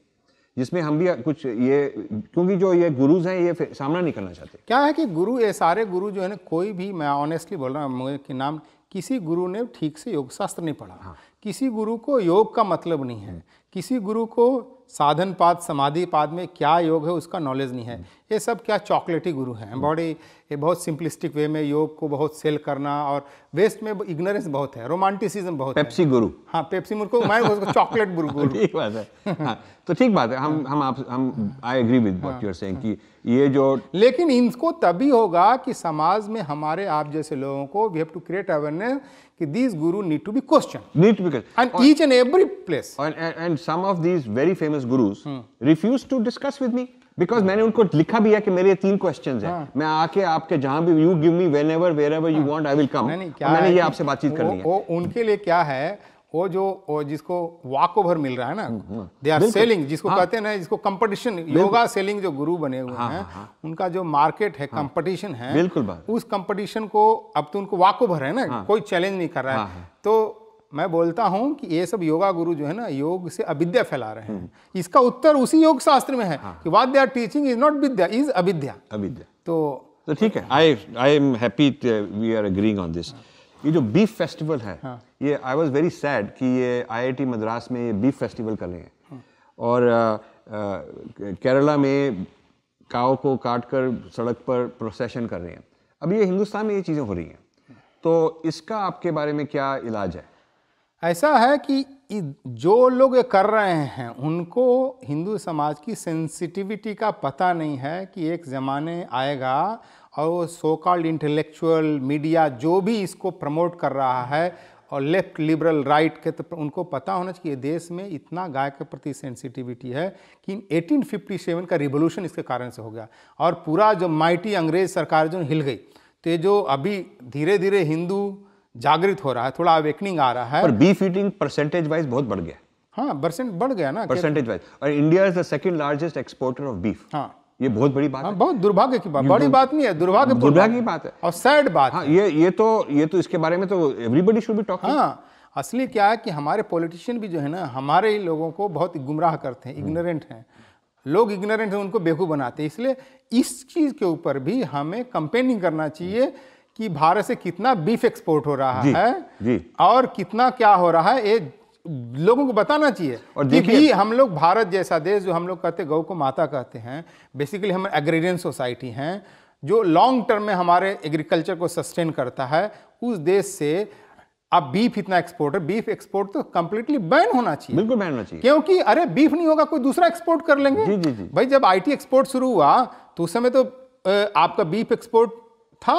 जिसमें हम भी कुछ ये क्योंकि जो ये गुरुज हैं ये सामना नहीं करना चाहते क्या है कि गुरु ये सारे गुरु जो है ना कोई भी मैं ऑनेस्टली बोल रहा हूँ कि नाम किसी गुरु ने ठीक से योग शास्त्र नहीं पढ़ा हाँ। किसी गुरु को योग का मतलब नहीं है हम्म। किसी गुरु को साधन पाद समाधि पाद में क्या योग है उसका नॉलेज नहीं है ये सब क्या चॉकलेटी गुरु हैं बॉडी ये बहुत सिंपलिस्टिक वे में योग को बहुत सेल करना और वेस्ट में इग्नोरेंस बहुत है रोमांटिसिज्म बहुत पेप्सी है। गुरु हाँ पेप्सी मुर्को मैं उसको चॉकलेट गुरु गुरु ठीक बात है हाँ, तो ठीक बात है हम हम आप हम I agree with what you are saying कि ये जो लेकिन इनको तभी होगा कि समाज में हमारे आप जैसे लोगों को we have to create awareness कि this guru need to be question need to be question and each and every place and some of these very famous gurus refuse to discuss with me because मैंने उनको लिखा भी है कि मेरे तीन question है हाँ। मैं आके आपके जहां भी you give me whenever wherever you want I will come मैंने ये आपसे बातचीत करनी है वो उनके लिए क्या है वो जो वो जिसको वाक ओवर मिल रहा है ना दे आर सेलिंग जिसको हाँ, कहते हैं ना जिसको कंपटीशन योगा सेलिंग जो गुरु बने हुए हाँ, हैं हाँ, हाँ। उनका जो मार्केट है कंपटीशन हाँ, है बिल्कुल उस कंपटीशन को अब तो उनको वाक ओवर है ना हाँ, कोई चैलेंज नहीं कर रहा है हाँ, हाँ। तो मैं बोलता हूं कि ये सब योगा गुरु जो है ना योग से अविद्या फैला रहे हैं हम्म। इसका उत्तर उसी योग शास्त्र में है हाँ। कि what they are teaching is not vidya is avidya avidya तो तो ठीक है I I am happy we are agreeing on this ये जो बीफ फेस्टिवल है हाँ। ये आई वाज वेरी सैड कि ये आईआईटी मद्रास में ये बीफ फेस्टिवल कर रहे हैं हाँ। और केरला में काव को काट कर सड़क पर प्रोसेशन कर रहे हैं अब ये हिंदुस्तान में ये चीज़ें हो रही हैं तो इसका आपके बारे में क्या इलाज है ऐसा है कि जो लोग ये कर रहे हैं उनको हिंदू समाज की सेंसिटिविटी का पता नहीं है कि एक ज़माने आएगा और वो सो कॉल्ड इंटेलेक्चुअल मीडिया जो भी इसको प्रमोट कर रहा है और लेफ्ट लिबरल राइट के तो उनको पता होना चाहिए देश में इतना गाय के प्रति सेंसिटिविटी है कि 1857 का रिवोल्यूशन इसके कारण से हो गया और पूरा जो माइटी अंग्रेज़ सरकार जो हिल गई तो ये जो अभी धीरे धीरे हिंदू जागृत हो रहा है थोड़ा अवेकनिंग आ रहा है पर बीफ ईटिंग परसेंटेज वाइज बहुत बढ़ गया हाँ परसेंट बढ़ गया ना परसेंटेज वाइज और India is the second largest exporter of beef हाँ ये बहुत बड़ी बात हाँ, है बहुत दुर्भाग्य की बात बड़ी बात नहीं है दुर्भाग्य दुर्भाग्य की बात है और सैड बात हाँ, ये ये तो ये तो इसके बारे में तो एवरीबडी शुड बी टॉकिंग हाँ असली क्या है कि हमारे पॉलिटिशियन भी जो है ना हमारे ही लोगों को बहुत गुमराह करते हैं इग्नोरेंट हैं लोग इग्नोरेंट हैं उनको बेवकूफ़ बनाते हैं इसलिए इस चीज़ के ऊपर भी हमें कंपेनिंग करना चाहिए कि भारत से कितना बीफ एक्सपोर्ट हो रहा जी, है जी। और कितना क्या हो रहा है ये लोगों को बताना चाहिए और देखिए हम लोग भारत जैसा देश जो हम लोग कहते गौ को माता कहते हैं बेसिकली हम एग्रेरियन सोसाइटी हैं जो लॉन्ग टर्म में हमारे एग्रीकल्चर को सस्टेन करता है उस देश से अब बीफ इतना एक्सपोर्ट है बीफ एक्सपोर्ट तो कंप्लीटली बैन होना चाहिए बिल्कुल बैन होना चाहिए क्योंकि अरे बीफ नहीं होगा कोई दूसरा एक्सपोर्ट कर लेंगे जी जी जी भाई जब आईटी एक्सपोर्ट शुरू हुआ तो उस समय तो आपका बीफ एक्सपोर्ट था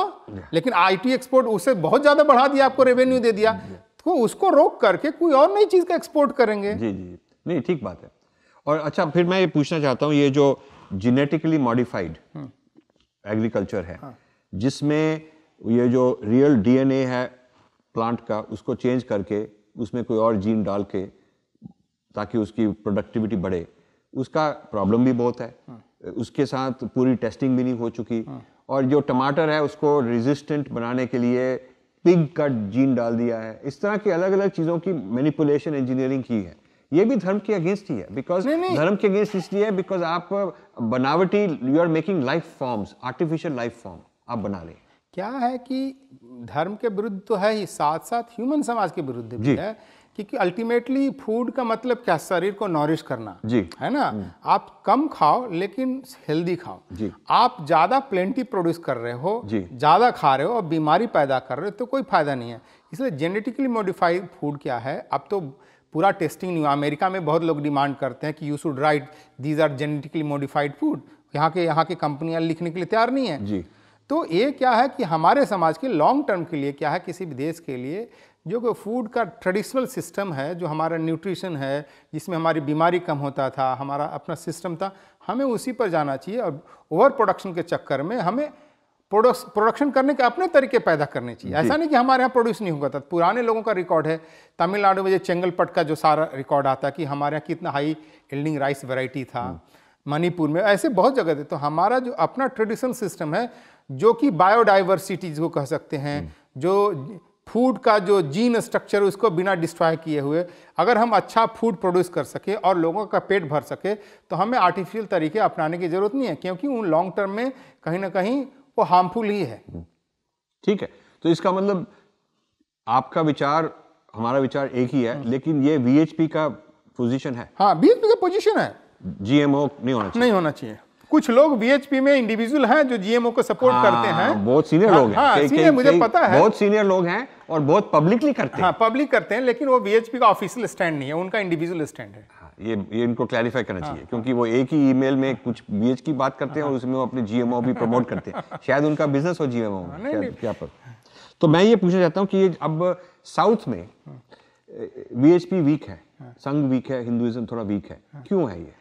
लेकिन आईटी एक्सपोर्ट उसे बहुत ज्यादा बढ़ा दिया आपको रेवेन्यू दे दिया तो उसको रोक करके कोई और नई चीज का एक्सपोर्ट करेंगे जी जी नहीं ठीक बात है और अच्छा फिर मैं ये पूछना चाहता हूँ ये जो जीनेटिकली मॉडिफाइड एग्रीकल्चर है हाँ। जिसमें ये जो रियल डीएनए है प्लांट का उसको चेंज करके उसमें कोई और जीन डाल के ताकि उसकी प्रोडक्टिविटी बढ़े उसका प्रॉब्लम भी बहुत है हाँ। उसके साथ पूरी टेस्टिंग भी नहीं हो चुकी हाँ। और जो टमाटर है उसको रेजिस्टेंट बनाने के लिए पिग कट जीन डाल दिया है इस तरह की अलग अलग चीज़ों की मैनिपुलेशन इंजीनियरिंग की है ये भी धर्म के अगेंस्ट ही है बिकॉज धर्म के अगेंस्ट इसलिए बिकॉज आप बनावटी you are making life forms artificial life form आप बना लें क्या है कि धर्म के विरुद्ध तो है ही साथ साथ ह्यूमन समाज के विरुद्ध भी है क्योंकि अल्टीमेटली फूड का मतलब क्या शरीर को नॉरिश करना जी है ना हम्म। आप कम खाओ लेकिन हेल्दी खाओ जी आप ज़्यादा प्लेंटी प्रोड्यूस कर रहे हो जी ज़्यादा खा रहे हो और बीमारी पैदा कर रहे हो तो कोई फ़ायदा नहीं है इसलिए जेनेटिकली मॉडिफाइड फूड क्या है अब तो पूरा टेस्टिंग नहीं हुआ अमेरिका में बहुत लोग डिमांड करते हैं कि you should write these are genetically modified food यहाँ के यहाँ की कंपनियाँ लिखने के लिए तैयार नहीं है जी तो ये क्या है कि हमारे समाज के लॉन्ग टर्म के लिए क्या है किसी भी देश के लिए जो कि फूड का ट्रेडिशनल सिस्टम है जो हमारा न्यूट्रिशन है जिसमें हमारी बीमारी कम होता था हमारा अपना सिस्टम था हमें उसी पर जाना चाहिए और ओवर प्रोडक्शन के चक्कर में हमें प्रोडक्शन करने के अपने तरीके पैदा करने चाहिए ऐसा नहीं कि हमारे यहाँ प्रोड्यूस नहीं होगा था तो पुराने लोगों का रिकॉर्ड है तमिलनाडु में जो चेंगलपट का जो सारा रिकॉर्ड आता है कि हमारे यहाँ कितना हाई एल्डिंग राइस वेराइटी था हम्म। मणिपुर में ऐसे बहुत जगह थे तो हमारा जो अपना ट्रेडिशनल सिस्टम है जो कि बायोडाइवर्सिटी जिसको कह सकते हैं हम्म। जो फूड का जो जीन स्ट्रक्चर उसको बिना डिस्ट्रॉय किए हुए अगर हम अच्छा फूड प्रोड्यूस कर सके और लोगों का पेट भर सके तो हमें आर्टिफिशियल तरीके अपनाने की ज़रूरत नहीं है क्योंकि उन लॉन्ग टर्म में कहीं ना कहीं वो हार्मफुल ही है हम्म। ठीक है तो इसका मतलब आपका विचार हमारा विचार एक ही है हम्म। लेकिन ये वीएचपी का पोजिशन है हाँ बी का पोजिशन है जीएमओ नहीं होना चाहिए नहीं होना चाहिए कुछ लोग बीएचपी में इंडिविजुअल हैं जो जीएमओ को सपोर्ट हाँ, करते हैं बहुत सीनियर हाँ, लोग हैं हाँ, सीनियर मुझे के, पता है बहुत सीनियर लोग हैं और बहुत पब्लिकली करते हाँ, हैं हाँ, पब्लिक करते हैं लेकिन वो बीएचपी का ऑफिशियल स्टैंड नहीं है उनका इंडिविजुअल स्टैंड है हाँ, ये ये इनको क्लैरिफाई करना हाँ, चाहिए क्योंकि वो एक ही ईमेल में कुछ बीएच की बात करते हैं और उसमें वो अपने जीएमओ भी प्रमोट करते हैं शायद उनका बिजनेस हो जीएमओ क्या पर तो मैं ये पूछना चाहता हूँ कि ये अब साउथ में बीएचपी वीक है संघ वीक है हिंदुइज्म थोड़ा वीक है क्यों है ये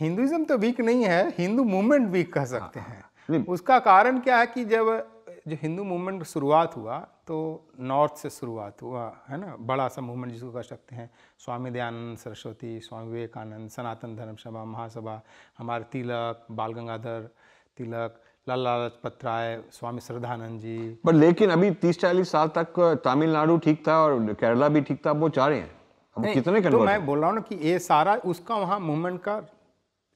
हिंदुइज्म तो वीक नहीं है हिंदू मूवमेंट वीक कह सकते हाँ, हैं उसका कारण क्या है कि जब जो हिंदू मूवमेंट शुरुआत हुआ तो नॉर्थ से शुरुआत हुआ है ना बड़ा सा मूवमेंट जिसको कह सकते हैं स्वामी दयानंद सरस्वती स्वामी विवेकानंद सनातन धर्म सभा महासभा हमारे तिलक बाल गंगाधर तिलक लाला लाजपत राय स्वामी श्रद्धानंद जी पर लेकिन अभी तीस चालीस साल तक तमिलनाडु ठीक था और केरला भी ठीक था वो चाह रहे हैं अब कितने तो मैं बोल रहा हूँ ना कि ये सारा उसका वहाँ मूवमेंट का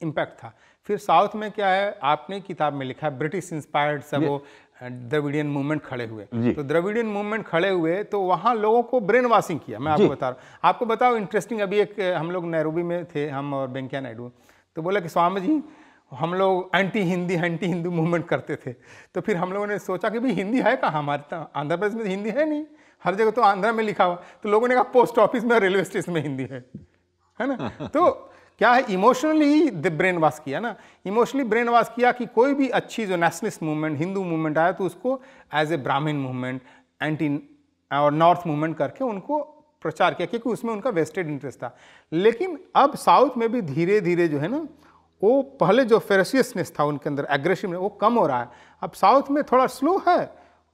इम्पैक्ट था फिर साउथ में क्या है आपने किताब में लिखा है ब्रिटिश इंस्पायर्ड सब वो द्रविडियन मूवमेंट खड़े हुए तो द्रविडियन मूवमेंट खड़े हुए तो वहाँ लोगों को ब्रेन वॉशिंग किया मैं आपको बता रहा हूँ आपको बताओ इंटरेस्टिंग अभी एक हम लोग नैरोबी में थे हम और वेंकैया नायडू तो बोला कि स्वामी जी हम लोग anti Hindi anti Hindu movement करते थे तो फिर हम लोगों ने सोचा कि भाई हिंदी है कहाँ हमारे तो आंध्र प्रदेश में तो हिंदी है नहीं हर जगह तो आंध्रा में लिखा हुआ तो लोगों ने कहा पोस्ट ऑफिस में रेलवे स्टेशन में हिंदी है है ना तो क्या है इमोशनली ही ब्रेन वॉश किया ना इमोशनली ब्रेन वॉश किया कि कोई भी अच्छी जो नेशनलिस्ट मूवमेंट हिंदू मूवमेंट आया तो उसको as a Brahmin movement anti और नॉर्थ मूवमेंट करके उनको प्रचार किया क्योंकि उसमें उनका वेस्टेड इंटरेस्ट था लेकिन अब साउथ में भी धीरे धीरे जो है ना वो पहले जो फेरसियसनेस था उनके अंदर एग्रेसिव वो कम हो रहा है अब साउथ में थोड़ा स्लो है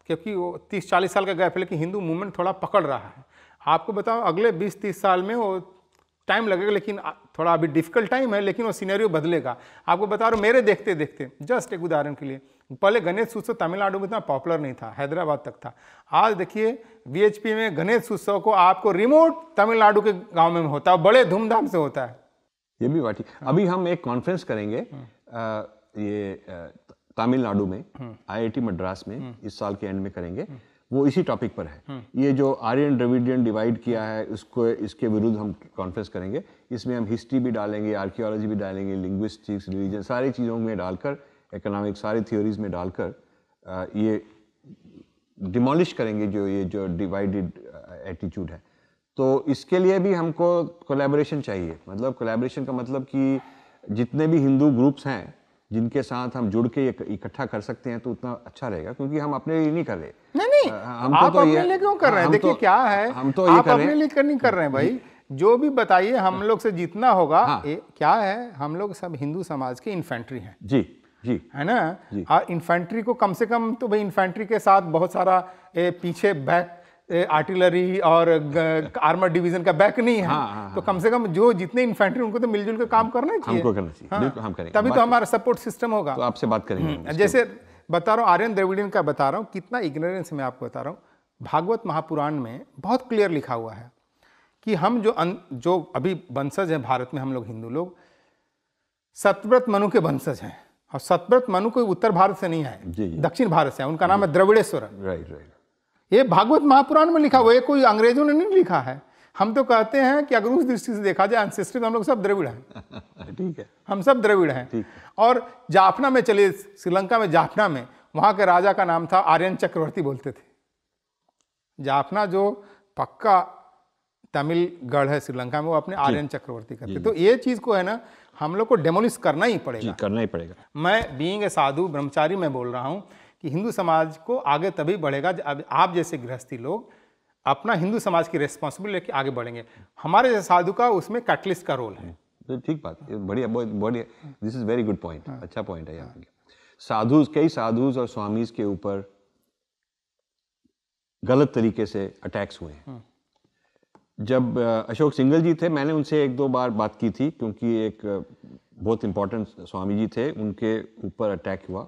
क्योंकि वो तीस चालीस साल का गैप है लेकिन हिंदू मूवमेंट थोड़ा पकड़ रहा है आपको बताओ अगले बीस तीस साल में वो टाइम लगेगा लेकिन थोड़ा अभी डिफिकल्ट टाइम है लेकिन वो सीनरियो बदलेगा आपको बता रहा हूँ मेरे देखते देखते जस्ट एक उदाहरण के लिए पहले गणेश उत्सव तमिलनाडु में इतना पॉपुलर नहीं था हैदराबाद तक था आज देखिए वीएचपी में गणेश उत्सव को आपको रिमोट तमिलनाडु के गांव में होता है बड़े धूमधाम से होता है ये भी बात हाँ। अभी हम एक कॉन्फ्रेंस करेंगे आ, हाँ। ये तमिलनाडु में आईआईटी हाँ। मद्रास में इस साल के एंड में करेंगे वो इसी टॉपिक पर है हम्म। ये जो आर्यन द्रविडियन डिवाइड किया है उसको इसके विरुद्ध हम कॉन्फ्रेंस करेंगे इसमें हम हिस्ट्री भी डालेंगे आर्कियोलॉजी भी डालेंगे लिंग्विस्टिक्स रिलीजन सारी चीज़ों में डालकर इकोनॉमिक सारी थियोरीज में डालकर ये डिमोलिश करेंगे जो ये जो डिवाइडेड एटीट्यूड है तो इसके लिए भी हमको कोलेबोरेशन चाहिए मतलब कोलेबोरेशन का मतलब कि जितने भी हिंदू ग्रुप्स हैं जिनके साथ हम जुड़ के इकट्ठा कर सकते हैं तो उतना अच्छा रहेगा क्योंकि हम अपने लिए नहीं कर रहे नहीं नहीं हम तो आप तो अपने लिए क्यों कर रहे हैं देखिए तो, क्या है हम तो आप अपने लिए कर नहीं कर रहे हैं भाई जो भी बताइए हम लोग से जीतना होगा हाँ। ए, क्या है हम लोग सब हिंदू समाज के इन्फेंट्री हैं जी जी है ना इन्फेंट्री को कम से कम तो भाई इन्फेंट्री के साथ बहुत सारा ए, पीछे बैक आर्टिलरी और आर्मर डिवीजन का बैक नहीं है हाँ, हाँ, हाँ, तो कम से कम जो जितने इन्फेंट्री उनको तो मिलजुल के काम करना चाहिए हमको करना चाहिए हाँ, हम करेंगे तभी तो हमारा सपोर्ट सिस्टम होगा तो आपसे बात करेंगे हम्म। जैसे बता रहा हूँ आर्यन द्रविडियन का बता रहा हूँ कितना इग्नोरेंस मैं आपको बता रहा हूँ भागवत महापुराण में बहुत क्लियर लिखा हुआ है कि हम जो अन, जो अभी वंशज हैं भारत में हम लोग हिंदू लोग सतव्रत मनु के वंशज हैं और सतव्रत मनु कोई उत्तर भारत से नहीं आए दक्षिण भारत से है उनका नाम है द्रविड़ेश्वर राइट राइट ये भागवत महापुराण में लिखा हुआ है कोई अंग्रेजों ने नहीं लिखा है हम तो कहते हैं कि अगर उस दृष्टि से देखा जाए एंसेस्ट्री तो हम लोग सब द्रविड़ हैं ठीक है हम सब द्रविड़ हैं और जाफना में चले श्रीलंका में जाफना में वहाँ के राजा का नाम था आर्यन चक्रवर्ती बोलते थे जाफना जो पक्का तमिल गढ़ है श्रीलंका में वो अपने आर्यन चक्रवर्ती करते तो ये चीज़ को है ना हम लोग को डेमोलिश करना ही पड़ेगा करना ही पड़ेगा मैं बींग साधु ब्रह्मचारी मैं बोल रहा हूँ कि हिंदू समाज को आगे तभी बढ़ेगा आप जैसे गृहस्थी लोग अपना हिंदू समाज की रिस्पॉन्सिबिलिटी लेके आगे बढ़ेंगे हमारे जैसे साधु का उसमें कैटलिस्ट का रोल है हम्म। तो ठीक बात बढ़िया बढ़िया this is very good point अच्छा पॉइंट है यहाँ साधु कई साधुज और स्वामीज के ऊपर गलत तरीके से अटैक्स हुए हैं हम्म। जब अशोक सिंगल जी थे मैंने उनसे एक दो बार बात की थी क्योंकि एक बहुत इंपॉर्टेंट स्वामी जी थे उनके ऊपर अटैक हुआ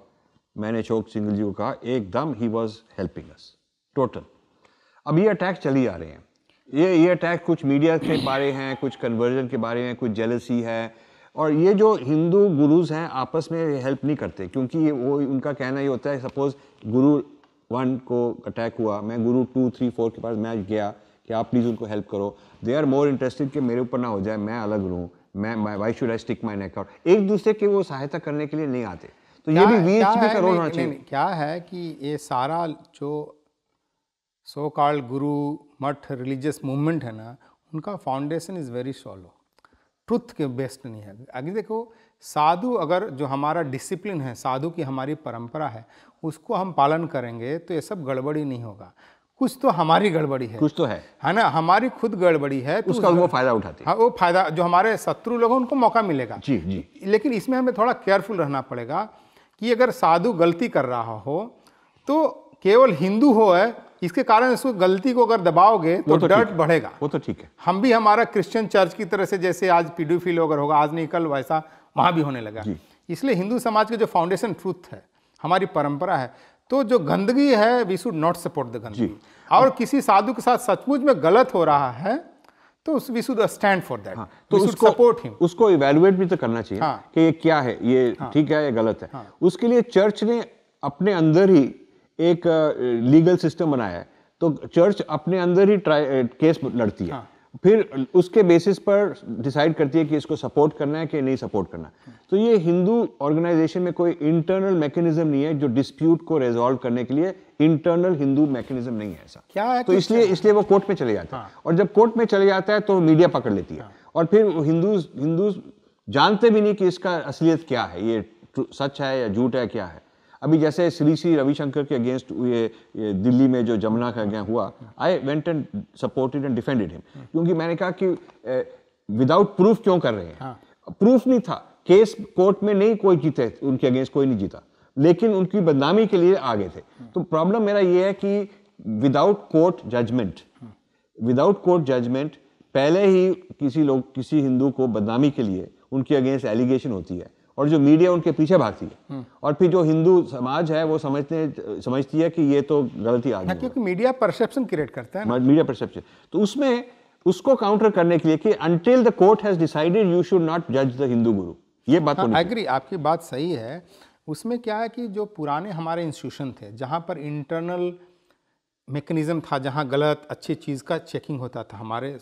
मैंने अशोक सिंगल जी को कहा एकदम ही वॉज हेल्पिंग अस टोटल अब ये अटैक चली आ रहे हैं ये ये अटैक कुछ मीडिया के बारे हैं कुछ कन्वर्जन के बारे में कुछ जेलसी है और ये जो हिंदू गुरुज हैं आपस में हेल्प नहीं करते क्योंकि ये वो उनका कहना ये होता है सपोज़ गुरु वन को अटैक हुआ मैं गुरु टू थ्री फोर के पास मैं गया कि आप प्लीज़ उनको हेल्प करो दे आर मोर इंटरेस्टेड कि मेरे ऊपर ना हो जाए मैं अलग रहूँ मैं why should I stick my neck out एक दूसरे के वो सहायता करने के लिए नहीं आते तो ये भी पी का रोल होना चाहिए क्या है कि ये सारा जो सो कॉल्ड गुरु मठ रिलीजियस मूवमेंट है ना उनका foundation is very shallow truth के बेस्ट नहीं है आगे देखो साधु अगर जो हमारा डिसिप्लिन है साधु की हमारी परंपरा है उसको हम पालन करेंगे तो ये सब गड़बड़ी नहीं होगा कुछ तो हमारी गड़बड़ी है कुछ तो है है ना हमारी खुद गड़बड़ी है तो उसका वो फायदा उठाते हैं हाँ वो फायदा जो हमारे शत्रु लोग हैं उनको मौका मिलेगा जी जी लेकिन इसमें हमें थोड़ा केयरफुल रहना पड़ेगा कि अगर साधु गलती कर रहा हो तो केवल हिंदू हो है इसके कारण इसको गलती को अगर दबाओगे तो, तो डर्ट बढ़ेगा वो तो ठीक है हम भी हमारा क्रिश्चियन चर्च की तरह से जैसे आज फील अगर होगा आज नहीं कल वैसा वहाँ भी होने लगा इसलिए हिंदू समाज के जो फाउंडेशन ट्रूथ है हमारी परंपरा है तो जो गंदगी है we should not support the गंदगी और किसी साधु के साथ सचमुच में गलत हो रहा है तो we should stand for that तो उसको सपोर्ट हिम उसको इवेलुएट भी तो करना चाहिए हाँ, कि ये क्या है ये हाँ। ठीक हाँ, है या गलत है हाँ, उसके लिए चर्च ने अपने अंदर ही एक लीगल सिस्टम बनाया है तो चर्च अपने अंदर ही ट्राई केस लड़ती है हाँ, फिर उसके बेसिस पर डिसाइड करती है कि इसको सपोर्ट करना है कि नहीं सपोर्ट करना है तो ये हिंदू ऑर्गेनाइजेशन में कोई इंटरनल मैकेनिज्म नहीं है जो डिस्प्यूट को रेजोल्व करने के लिए इंटरनल हिंदू मैकेनिज्म नहीं है ऐसा क्या है तो इसलिए इसलिए वो कोर्ट में चले जाता है हाँ। और जब कोर्ट में चले जाता है तो मीडिया पकड़ लेती है हाँ। और फिर हिंदू हिंदू जानते भी नहीं कि इसका असलियत क्या है ये सच है या झूठ है क्या है अभी जैसे श्री श्री रविशंकर के अगेंस्ट ये, दिल्ली में जो जमुना का गया हुआ I went and supported and defended him क्योंकि मैंने कहा कि विदाउट प्रूफ क्यों कर रहे हैं प्रूफ हाँ। नहीं था केस कोर्ट में नहीं कोई जीते उनके अगेंस्ट कोई नहीं जीता लेकिन उनकी बदनामी के लिए आगे थे तो प्रॉब्लम मेरा ये है कि without court judgement without court judgement पहले ही किसी लोग किसी हिंदू को बदनामी के लिए उनके अगेंस्ट एलिगेशन होती है और जो मीडिया उनके पीछे भागती है हम्म। और फिर जो हिंदू समाज है वो समझते समझती है कि ये तो गलती आ गई हाँ, क्योंकि मीडिया परसेप्शन क्रिएट करता है मीडिया परसेप्शन तो उसमें उसको काउंटर करने के लिए कि until the court has decided you should not जज द हिंदू गुरु ये बात हाँ, एग्री आपकी बात सही है उसमें क्या है कि जो पुराने हमारे इंस्टीट्यूशन थे जहाँ पर इंटरनल मेकनिज़म था जहाँ गलत अच्छी चीज़ का चेकिंग होता था हमारे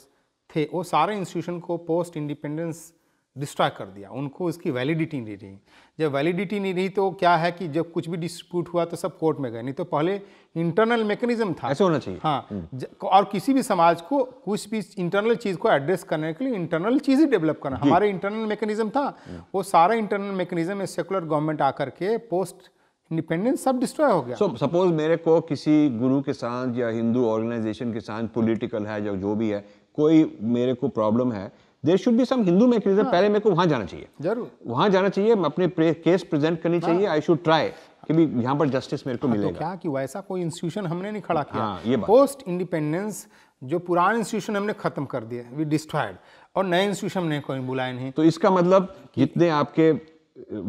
थे वो सारे इंस्टीट्यूशन को पोस्ट इंडिपेंडेंस डिस्ट्रॉय कर दिया उनको उसकी वैलिडिटी नहीं रही जब वैलिडिटी नहीं रही तो क्या है कि जब कुछ भी डिस्प्यूट हुआ तो सब कोर्ट में गए नहीं तो पहले इंटरनल मैकेनिज्म था ऐसे होना चाहिए हाँ हम्म। और किसी भी समाज को कुछ भी इंटरनल चीज़ को एड्रेस करने के लिए इंटरनल चीज़ ही डेवलप करना हमारे इंटरनल मैकेनिज्म था हम्म। वो सारा इंटरनल मैकेनिज्म सेकुलर गवर्नमेंट आकर के पोस्ट इंडिपेंडेंस सब डिस्ट्रॉय हो गया सो सपोज मेरे को किसी गुरु के साथ या हिंदू ऑर्गेनाइजेशन के साथ पॉलिटिकल है या जो भी है कोई मेरे को प्रॉब्लम है there should be some Hindu mechanism हाँ। पहले मेरे को वहां जाना चाहिए जरूर वहाँ जाना चाहिए अपने केस प्रेजेंट करनी हाँ। चाहिए आई शुड ट्राई कि भी यहाँ पर जस्टिस मेरे को हाँ, तो मिलेगा तो क्या कि वैसा कोई इंस्टीट्यूशन हमने नहीं खड़ा किया हाँ, ये पोस्ट इंडिपेंडेंस जो पुराने इंस्टीट्यूशन हमने खत्म कर दिए वी डिस्ट्रॉयड और नए इंस्टीट्यूशन ने कोई बुलाए नहीं तो इसका मतलब जितने आपके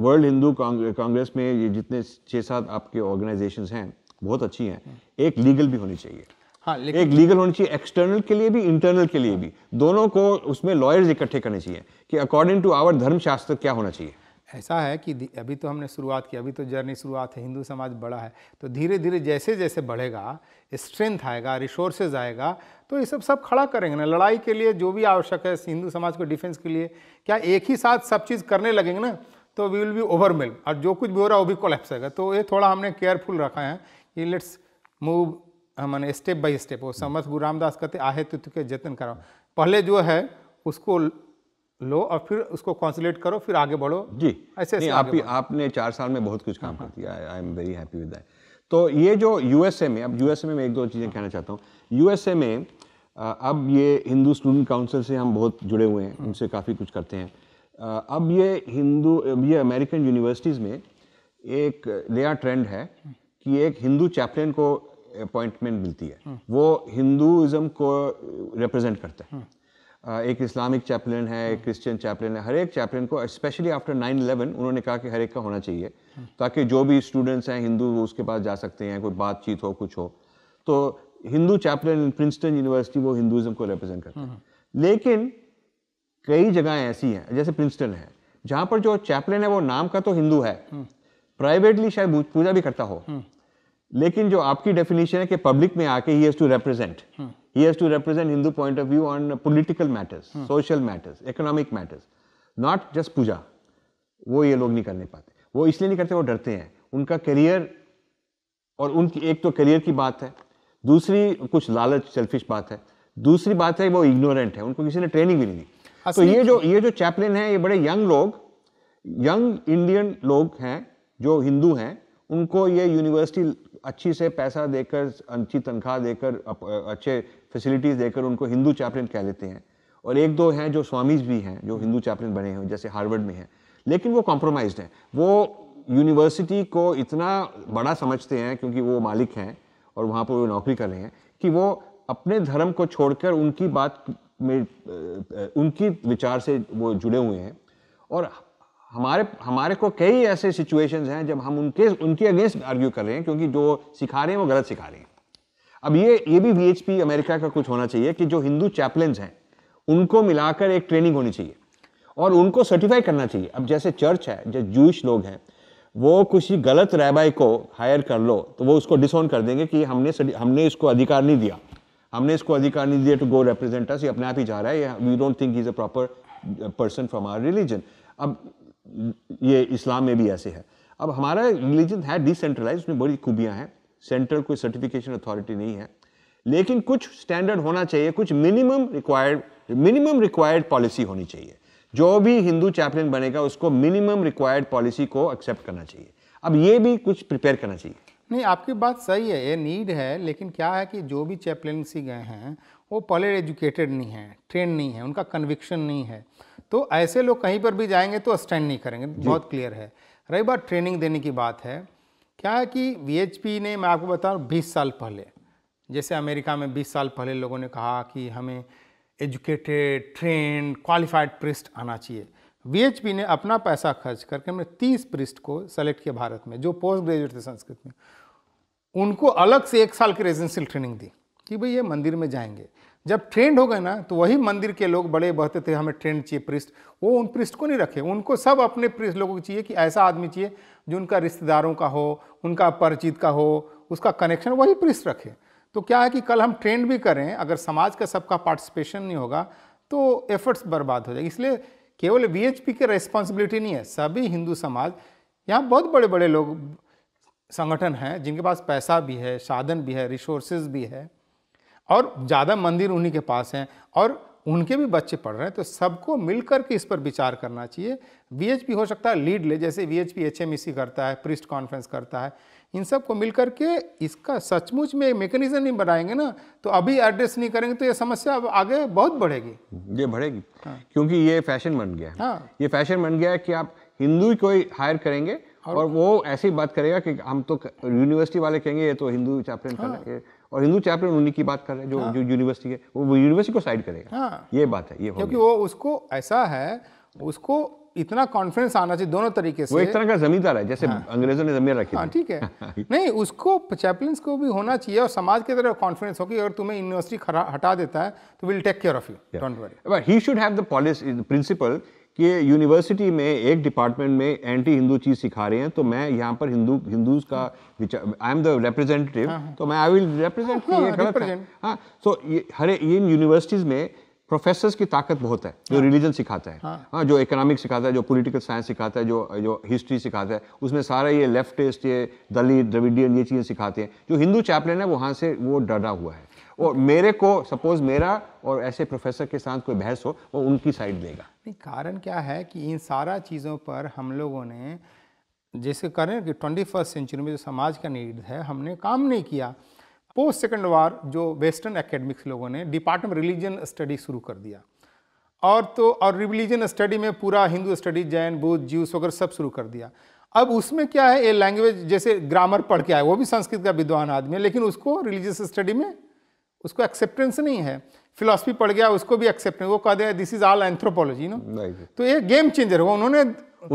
वर्ल्ड हिंदू कांग्रेस में ये जितने छः सात आपके ऑर्गेनाइजेशन हैं बहुत अच्छी हैं एक लीगल भी होनी चाहिए हाँ एक लीगल होनी चाहिए एक्सटर्नल के लिए भी इंटरनल के लिए भी दोनों को उसमें लॉयर्स इकट्ठे करने चाहिए कि अकॉर्डिंग टू आवर धर्मशास्त्र क्या होना चाहिए ऐसा है कि अभी तो हमने शुरुआत की अभी तो जर्नी शुरुआत है हिंदू समाज बड़ा है तो धीरे धीरे जैसे जैसे बढ़ेगा स्ट्रेंथ आएगा रिसोर्सेज आएगा तो ये सब सब खड़ा करेंगे ना लड़ाई के लिए जो भी आवश्यक है हिंदू समाज को डिफेंस के लिए क्या एक ही साथ सब चीज़ करने लगेंगे ना तो वी विल बी ओवरमेल और जो कुछ भी हो रहा है वो भी कोलेप्स आएगा तो ये थोड़ा हमने केयरफुल रखा है कि लेट्स मूव माने स्टेप बाय स्टेप वो समर्थ गुरु रामदास कहते आहे तुत के जतन कराओ पहले जो है उसको लो और फिर उसको कॉन्सुलेट करो फिर आगे बढ़ो जी ऐसे ऐसे आप आपने चार साल में बहुत कुछ काम कर दिया I am very happy with that तो ये जो यूएसए में अब यूएसए में मैं एक दो चीज़ें कहना चाहता हूँ यूएसए में अब ये हिंदू स्टूडेंट काउंसिल से हम बहुत जुड़े हुए हैं उनसे काफ़ी कुछ करते हैं अब ये हिंदू ये अमेरिकन यूनिवर्सिटीज़ में एक नया ट्रेंड है कि एक हिंदू चैप्टन को अपॉइंटमेंट मिलती है वो हिंदुज़म को रिप्रेजेंट करता है एक इस्लामिक चैपलिन है एक क्रिश्चियन चैपलिन है हर एक चैपलिन को स्पेशली आफ्टर नाइन इलेवन उन्होंने कहा कि हर एक का होना चाहिए ताकि जो भी स्टूडेंट्स हैं हिंदू वो उसके पास जा सकते हैं कोई बातचीत हो कुछ हो तो हिंदू चैपलिन प्रिंसटन यूनिवर्सिटी वो हिंदुज़म को रिप्रेजेंट करते हैं लेकिन कई जगहें ऐसी हैं जैसे प्रिंसटन है जहाँ पर जो चैपलिन है वो नाम का तो हिंदू है प्राइवेटली शायद पूजा भी करता हो लेकिन जो आपकी डेफिनेशन है कि पब्लिक में आके he has to represent he has to represent Hindu point of view on political matters social matters economic matters not just पूजा वो ये लोग नहीं करने पाते वो इसलिए नहीं करते वो डरते हैं उनका करियर और उनकी एक तो करियर की बात है दूसरी कुछ लालच सेल्फिश बात है दूसरी बात है वो इग्नोरेंट है उनको किसी ने ट्रेनिंग भी नहीं दी तो ये जो ये जो चैपलिन है ये बड़े यंग लोग यंग इंडियन लोग हैं जो हिंदू हैं उनको ये यूनिवर्सिटी अच्छी से पैसा देकर अच्छी तनख्वाह देकर अच्छे फैसिलिटीज़ देकर उनको हिंदू चैपलिन कह लेते हैं और एक दो हैं जो स्वामीज भी हैं जो हिंदू चैपलिन बने हुए जैसे हार्वर्ड में हैं लेकिन वो कॉम्प्रोमाइज हैं वो यूनिवर्सिटी को इतना बड़ा समझते हैं क्योंकि वो मालिक हैं और वहाँ पर वो नौकरी कर रहे हैं कि वो अपने धर्म को छोड़कर उनकी बात में उनकी विचार से वो जुड़े हुए हैं और हमारे हमारे को कई ऐसे सिचुएशंस हैं जब हम उनके उनके अगेंस्ट आर्ग्यू कर रहे हैं क्योंकि जो सिखा रहे हैं वो गलत सिखा रहे हैं अब ये ये भी वी अमेरिका का कुछ होना चाहिए कि जो हिंदू चैपलेंस हैं उनको मिलाकर एक ट्रेनिंग होनी चाहिए और उनको सर्टिफाई करना चाहिए अब जैसे चर्च है जो जूश लोग हैं वो किसी गलत रैबाई को हायर कर लो तो वो उसको डिसऑन कर देंगे कि हमने हमने इसको अधिकार नहीं दिया हमने इसको अधिकार नहीं दिया टू गो रिप्रेजेंट अस ये अपने आप ही जा रहा है we don't think is a proper person from our religion अब ये इस्लाम में भी ऐसे है अब हमारा रिलीजन है डिसेंट्रलाइज उसमें बड़ी खूबियाँ हैं सेंट्रल कोई सर्टिफिकेशन अथॉरिटी नहीं है लेकिन कुछ स्टैंडर्ड होना चाहिए कुछ minimum required minimum required policy होनी चाहिए जो भी हिंदू चैपलिन बनेगा उसको मिनिमम रिक्वायर्ड पॉलिसी को एक्सेप्ट करना चाहिए अब ये भी कुछ प्रिपेयर करना चाहिए नहीं आपकी बात सही है ये नीड है लेकिन क्या है कि जो भी चैपलिनसी गए हैं वो पहले एजुकेटेड नहीं है ट्रेन नहीं है उनका कन्विक्शन नहीं है तो ऐसे लोग कहीं पर भी जाएंगे तो स्टैंड नहीं करेंगे बहुत क्लियर है रही बात ट्रेनिंग देने की बात है क्या है कि वी ने मैं आपको बता रहा हूँ बीस साल पहले जैसे अमेरिका में बीस साल पहले लोगों ने कहा कि हमें एजुकेटेड ट्रेन क्वालिफाइड प्रिस्ट आना चाहिए वी ने अपना पैसा खर्च करके हमने तीस प्रिस्ट को सेलेक्ट किया भारत में जो पोस्ट ग्रेजुएट थे संस्कृत में उनको अलग से एक साल की रेजिडेंशियल ट्रेनिंग दी कि भाई ये मंदिर में जाएंगे जब ट्रेंड हो गए ना तो वही मंदिर के लोग बड़े बहते थे हमें ट्रेंड चाहिए पृष्ठ वो उन पृष्ठ को नहीं रखे उनको सब अपने पृष्ठ लोगों को चाहिए कि ऐसा आदमी चाहिए जो उनका रिश्तेदारों का हो उनका परिचित का हो उसका कनेक्शन वही पृष्ठ रखे तो क्या है कि कल हम ट्रेंड भी करें अगर समाज का सबका पार्टिसिपेशन नहीं होगा तो एफर्ट्स बर्बाद हो जाएगी इसलिए केवल वी एच पी की रेस्पॉन्सिबिलिटी नहीं है सभी हिंदू समाज यहाँ बहुत बड़े बड़े लोग संगठन हैं जिनके पास पैसा भी है साधन भी है रिसोर्सेज भी है और ज़्यादा मंदिर उन्हीं के पास हैं और उनके भी बच्चे पढ़ रहे हैं तो सबको मिलकर के इस पर विचार करना चाहिए वीएचपी हो सकता है लीड ले जैसे वीएचपी एचएमईसी e करता है प्रिस्ट कॉन्फ्रेंस करता है इन सब को मिलकर के इसका सचमुच में मेकेनिज्म नहीं बनाएंगे ना तो अभी एड्रेस नहीं करेंगे तो ये समस्या अब आगे बहुत बढ़ेगी ये बढ़ेगी हाँ। क्योंकि ये फैशन बन गया है हाँ। ये फैशन बन गया है कि आप हिंदू को ही हायर करेंगे और, और वो ऐसी बात करेगा कि हम तो यूनिवर्सिटी वाले कहेंगे ये तो हिंदू चैप्टन हाँ। और हिंदू चैपलर उन्हीं की बात कर रहे हैं जो हाँ। जो यूनिवर्सिटी है वो यूनिवर्सिटी को साइड करेगा हाँ। ये बात है ये क्योंकि वो उसको ऐसा है उसको इतना कॉन्फिडेंस आना चाहिए दोनों तरीके से वो एक तरह का जमींदार है जैसे हाँ, अंग्रेजों ने जमीन रखी हाँ, ठीक है नहीं उसको चैपलिन को भी होना चाहिए और समाज की तरफ कॉन्फिडेंस हो कि अगर तुम्हें यूनिवर्सिटी हटा देता है तो will take care of you don't worry he should have the policy principle कि यूनिवर्सिटी में एक डिपार्टमेंट में एंटी हिंदू चीज़ सिखा रहे हैं तो मैं यहाँ पर हिंदू हिंदूज का आई एम द रिप्रेजेंटेटिव तो मैं आई विल रिप्रेजेंट हाँ सो हरे इन यूनिवर्सिटीज़ में प्रोफेसर की ताकत बहुत है जो रिलीजन हाँ। सिखाता है हाँ, हाँ जो इकोनॉमिक सिखाता है जो पॉलिटिकल साइंस सिखाता है जो जो हिस्ट्री सिखाता है उसमें सारा ये लेफ्टिस्ट ये दलित द्रविडियन ये चीज़ें सिखाते हैं जो हिंदू चैपलिन है वहाँ से वो डरा हुआ है और मेरे को सपोज मेरा और ऐसे प्रोफेसर के साथ कोई बहस हो वो उनकी साइड देगा नहीं कारण क्या है कि इन सारा चीज़ों पर हम लोगों ने जैसे करें कि ट्वेंटी फर्स्ट सेंचुरी में जो समाज का नीड है हमने काम नहीं किया पोस्ट सेकेंड वार जो वेस्टर्न एकेडमिक्स लोगों ने डिपार्टमेंट रिलीजन स्टडी शुरू कर दिया और तो और रिलीजन स्टडी में पूरा हिंदू स्टडी जैन बुद्ध ज्यूस वगैरह सब शुरू कर दिया अब उसमें क्या है ये लैंग्वेज जैसे ग्रामर पढ़ के आए वो भी संस्कृत का विद्वान आदमी है लेकिन उसको रिलीजियस स्टडी में उसको एक्सेप्टेंस नहीं है फिलोसफी पढ़ गया उसको भी एक्सेप्ट वो कह दिया this is all anthropology no तो ये गेम चेंजर हुआ उन्होंने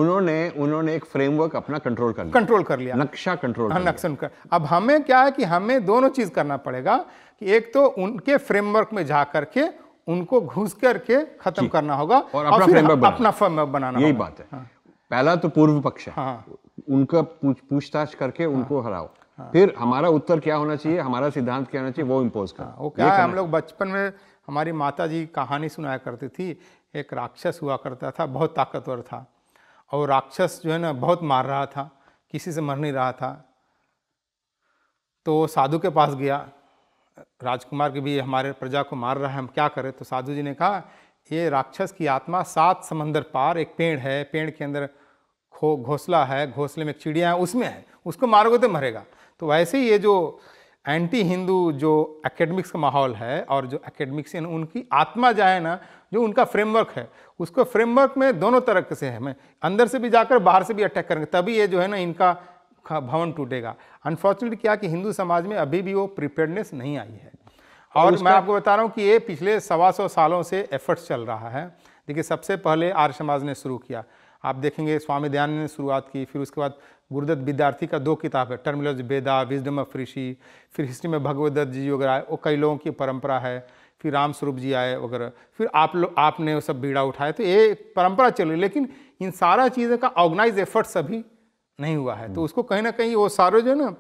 उन्होंने उन्होंने एक फ्रेमवर्क अपना कंट्रोल कर लिया कंट्रोल कर लिया नक्शा कंट्रोल हाँ नक्शन कर अब हमें क्या है कि हमें दोनों चीज़ करना पड़ेगा कि एक तो उनके फ्रेमवर्क में जा करके उनको घुस करके खत्म करना होगा और अपना और फ्रेमवर्क अपना फ्रेमवर्क बनाना यही बात है हाँ। पहला तो पूर्व पक्ष है हाँ। उनका पूछताछ करके उनको हाँ। हराओ हाँ। फिर हमारा उत्तर क्या होना चाहिए हाँ। हमारा सिद्धांत क्या होना चाहिए वो इम्पोज कर क्या हम लोग बचपन में हमारी माता जी कहानी सुनाया करती थी एक राक्षस हुआ करता था बहुत ताकतवर था और राक्षस जो है ना बहुत मार रहा था किसी से मर नहीं रहा था तो साधु के पास गया राजकुमार के भी हमारे प्रजा को मार रहा है हम क्या करें तो साधु जी ने कहा ये राक्षस की आत्मा सात समंदर पार एक पेड़ है पेड़ के अंदर खो घोसला है घोसले में चिड़िया है उसमें है उसको मारोगे तो मरेगा तो वैसे ये जो एंटी हिंदू जो एकेडमिक्स का माहौल है और जो एकेडमिक्स यानी उनकी आत्मा जाए ना जो उनका फ्रेमवर्क है उसको फ्रेमवर्क में दोनों तरह से है मैं अंदर से भी जाकर बाहर से भी अटैक करेंगे तभी ये जो है ना इनका भवन टूटेगा अनफॉर्चुनेटली क्या कि हिंदू समाज में अभी भी वो प्रिपेयरनेस नहीं आई है और मैं आपको बता रहा हूँ कि ये पिछले सवा सौ सालों से एफर्ट्स चल रहा है देखिए सबसे पहले आर्य समाज ने शुरू किया आप देखेंगे स्वामी दयानंद ने शुरुआत की फिर उसके बाद गुरुदत्त विद्यार्थी का दो किताब है terminology Veda wisdom of rishi फिर हिस्ट्री में भगवत दत्त जी वगैरह आए वो कई लोगों की परंपरा है फिर रामस्वरूप जी आए वगैरह फिर आप लोग आपने वो सब बीड़ा उठाया तो ये परंपरा रही लेकिन इन सारा चीज़ों का ऑर्गेनाइज एफर्ट्स अभी नहीं हुआ है तो हम्म। उसको कहीं ना कहीं वो सारे जो है ना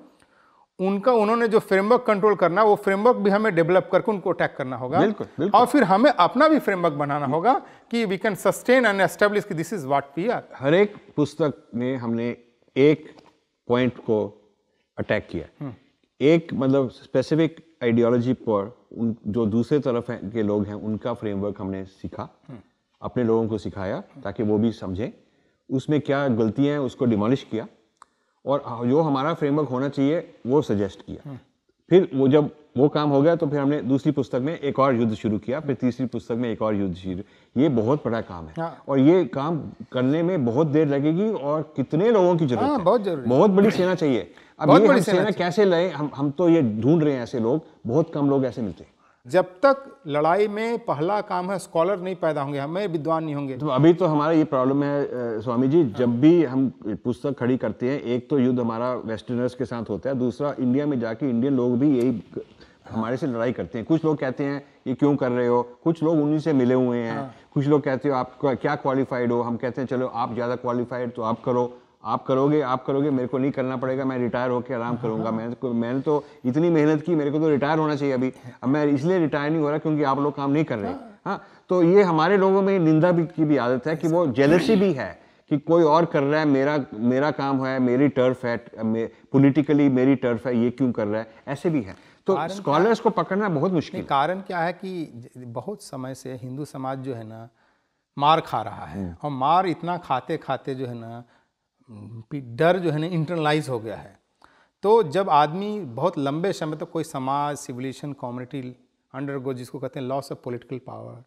उनका उन्होंने जो फ्रेमवर्क कंट्रोल करना वो फ्रेमवर्क भी हमें डेवलप करके उनको अटैक करना होगा बिल्कुल, बिल्कुल। और फिर हमें अपना भी फ्रेमवर्क बनाना होगा कि we can sustain and establish कि this is what we are हर एक पुस्तक में हमने एक पॉइंट को अटैक किया हम्म। एक मतलब स्पेसिफिक आइडियोलॉजी पर उन जो दूसरे तरफ है, के लोग हैं उनका फ्रेमवर्क हमने सीखा हम्म। अपने लोगों को सिखाया ताकि वो भी समझें उसमें क्या गलतियाँ हैं उसको डिमोलिश किया और जो हमारा फ्रेमवर्क होना चाहिए वो सजेस्ट किया फिर वो जब वो काम हो गया तो फिर हमने दूसरी पुस्तक में एक और युद्ध शुरू किया फिर तीसरी पुस्तक में एक और युद्ध शुरू ये बहुत बड़ा काम है हाँ। और ये काम करने में बहुत देर लगेगी और कितने लोगों की जरूरत हाँ, है बहुत जरूरी बहुत बड़ी सेना चाहिए अब ये सेना, सेना कैसे लाए हम हम तो ये ढूंढ रहे हैं ऐसे लोग बहुत कम लोग ऐसे मिलते हैं जब तक लड़ाई में पहला काम है स्कॉलर नहीं पैदा होंगे हमें विद्वान नहीं होंगे तो अभी तो हमारा ये प्रॉब्लम है स्वामी जी हाँ। जब भी हम पुस्तक खड़ी करते हैं एक तो युद्ध हमारा वेस्टर्नर्स के साथ होता है दूसरा इंडिया में जाके इंडियन लोग भी यही हमारे से लड़ाई करते हैं कुछ लोग कहते हैं ये क्यों कर रहे हो कुछ लोग उन्हीं से मिले हुए हैं हाँ। कुछ लोग कहते हो आप क्या क्वालिफाइड हो हम कहते हैं चलो आप ज़्यादा क्वालिफाइड तो आप करो आप करोगे आप करोगे मेरे को नहीं करना पड़ेगा मैं रिटायर होकर आराम करूंगा मैंने तो मैंने तो इतनी मेहनत की मेरे को तो रिटायर होना चाहिए अभी अब मैं इसलिए रिटायर नहीं हो रहा क्योंकि आप लोग काम नहीं कर रहे हाँ।, हाँ तो ये हमारे लोगों में निंदा भी की भी आदत है कि वो जेलसी भी है कि कोई और कर रहा है मेरा मेरा काम है मेरी टर्फ है पोलिटिकली मेरी टर्फ है ये क्यों कर रहा है ऐसे भी है तो स्कॉलर्स को पकड़ना बहुत मुश्किल कारण क्या है कि बहुत समय से हिंदू समाज जो है ना मार खा रहा है हम्म। और मार इतना खाते खाते जो है ना डर जो है ना इंटरनलाइज हो गया है तो जब आदमी बहुत लंबे समय तक तो कोई समाज सिविलेशन कम्युनिटी अंडरगो जिसको कहते हैं loss of political power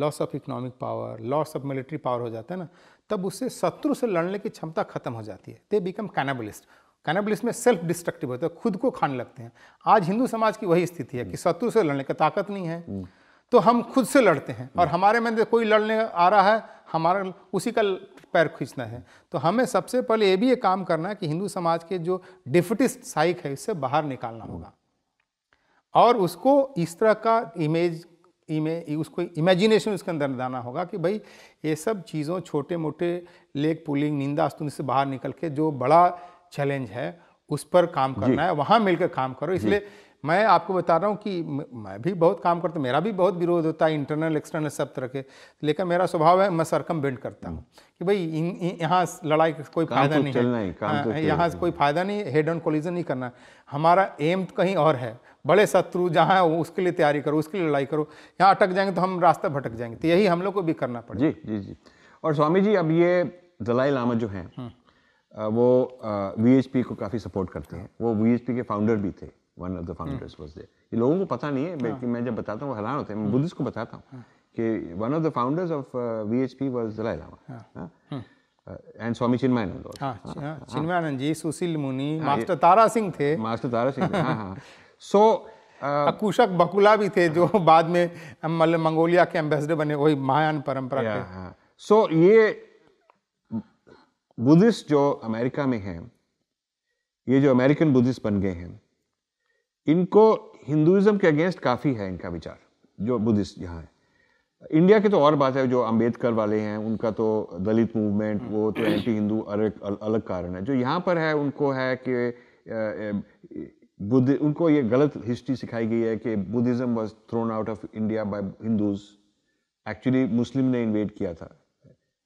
loss of economic power loss of military power हो जाता है ना तब उससे शत्रु से लड़ने की क्षमता खत्म हो जाती है दे बिकम कैनाबलिस्ट कैनाबलिस्ट में सेल्फ डिस्ट्रक्टिव होता है खुद को खाने लगते हैं आज हिंदू समाज की वही स्थिति है कि शत्रु से लड़ने की ताकत नहीं है हम्म। तो हम खुद से लड़ते हैं और हम्म। हमारे में कोई लड़ने आ रहा है हमारा उसी का पैर खींचना है तो हमें सबसे पहले ये भी ये काम करना है कि हिंदू समाज के जो डिफिटिस्ट साइक है इससे बाहर निकालना होगा और उसको इस तरह का इमेज इमे उसको इमेजिनेशन उसके अंदर लाना होगा कि भाई ये सब चीज़ों छोटे मोटे लेग पुलिंग निंदा अस्तुन से बाहर निकल के जो बड़ा चैलेंज है उस पर काम करना है वहाँ मिलकर काम करो इसलिए मैं आपको बता रहा हूँ कि मैं भी बहुत काम करता मेरा भी बहुत विरोध होता है इंटरनल एक्सटर्नल सब तरह के लेकिन मेरा स्वभाव है मैं सरकम बेंड करता हूँ कि भाई यहाँ लड़ाई का कोई फायदा तो नहीं है हाँ, तो यहाँ कोई फायदा नहीं हेड ऑन कोलिजन नहीं करना हमारा एम तो कहीं और है बड़े शत्रु जहाँ है उसके लिए तैयारी करो उसके लिए लड़ाई करो यहाँ अटक जाएंगे तो हम रास्ता भटक जाएंगे तो यही हम लोग को भी करना पड़ेगा जी जी जी और स्वामी जी अब ये दलाई लामा जो हैं हम्म। वो वी को काफ़ी सपोर्ट करते हैं वो वी के फाउंडर भी थे one of the founders was there ये लोगों को पता नहीं है हाँ। बल्कि मैं जब बताता हूँ हैरान होते हैं मैं बुद्धिस्ट को बताता हूँ हाँ। कि one of the founders of V H P was Dalai Lama and Swami Chinmayananda Chinmayananda ji Sushil Muni master तारा सिंह थे मास्टर तारा सिंह सो कुशक बकुला भी थे जो हाँ। बाद में मतलब मंगोलिया के एम्बेसडर बने वही महायान परंपरा के सो ये बुद्धिस्ट जो अमेरिका में हैं ये जो अमेरिकन बुद्धिस्ट बन गए हैं इनको हिंदुज़म के अगेंस्ट काफ़ी है इनका विचार जो बुद्धिस्ट यहाँ है इंडिया के तो और बात है जो अंबेडकर वाले हैं उनका तो दलित मूवमेंट वो तो एंटी हिंदू अलग अलग कारण है जो यहाँ पर है उनको है कि बुद्ध उनको ये गलत हिस्ट्री सिखाई गई है कि Buddhism was thrown out of India by Hindus actually Muslim ने इन्वेट किया था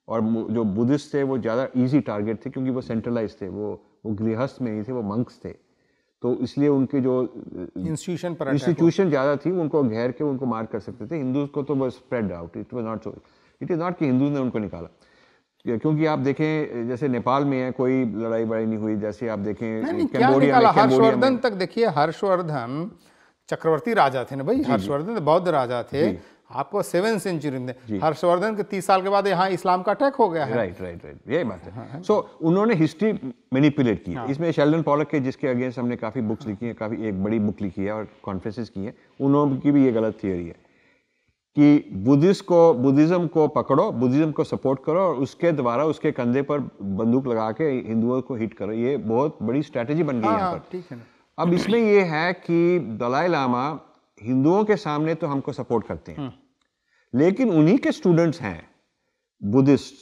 और जो बुद्धिस्ट थे वो ज़्यादा ईजी टारगेट थे क्योंकि वो सेंट्रलाइज थे वो वो गृहस्थ में ही थे वो मंक्स थे तो इसलिए उनके जो इंस्टीट्यूशन पर इंस्टीट्यूशन ज़्यादा थी उनको घेर के उनको मार कर सकते थे हिंदूज को तो बस spread out it was not so it is not कि हिंदूज ने उनको निकाला क्योंकि आप देखें जैसे नेपाल में है कोई लड़ाई बड़ाई नहीं हुई जैसे आप देखें कैम्बोडिया में हर्षवर्धन तक देखिए हर्षवर्धन चक्रवर्ती राजा थे ना भाई हर्षवर्धन बौद्ध राजा थे आपको सेवन सेंचुरी में हर्षवर्धन के तीस साल के बाद यहाँ इस्लाम का अटैक हो गया है राइट राइट राइट यही बात है सो हाँ, हाँ। so, उन्होंने हिस्ट्री मैनिपुलेट की हाँ, इसमें शेल्डन पॉलक के जिसके अगेंस्ट हमने काफ़ी बुक्स लिखी हैं काफ़ी एक बड़ी बुक लिखी है और कॉन्फ्रेंसिस की है उन्होंने की भी ये गलत थियोरी है कि बुद्धिस्ट को बुद्धिज़्म को पकड़ो बुद्धिज़्म को सपोर्ट करो और उसके द्वारा उसके कंधे पर बंदूक लगा के हिंदुओं को हिट करो ये बहुत बड़ी स्ट्रैटेजी बन गई हाँ, ठीक है अब इसमें ये है कि दलाई लामा हिंदुओं के सामने तो हमको सपोर्ट करते हैं हम्म। लेकिन उन्हीं के स्टूडेंट्स हैं Buddhist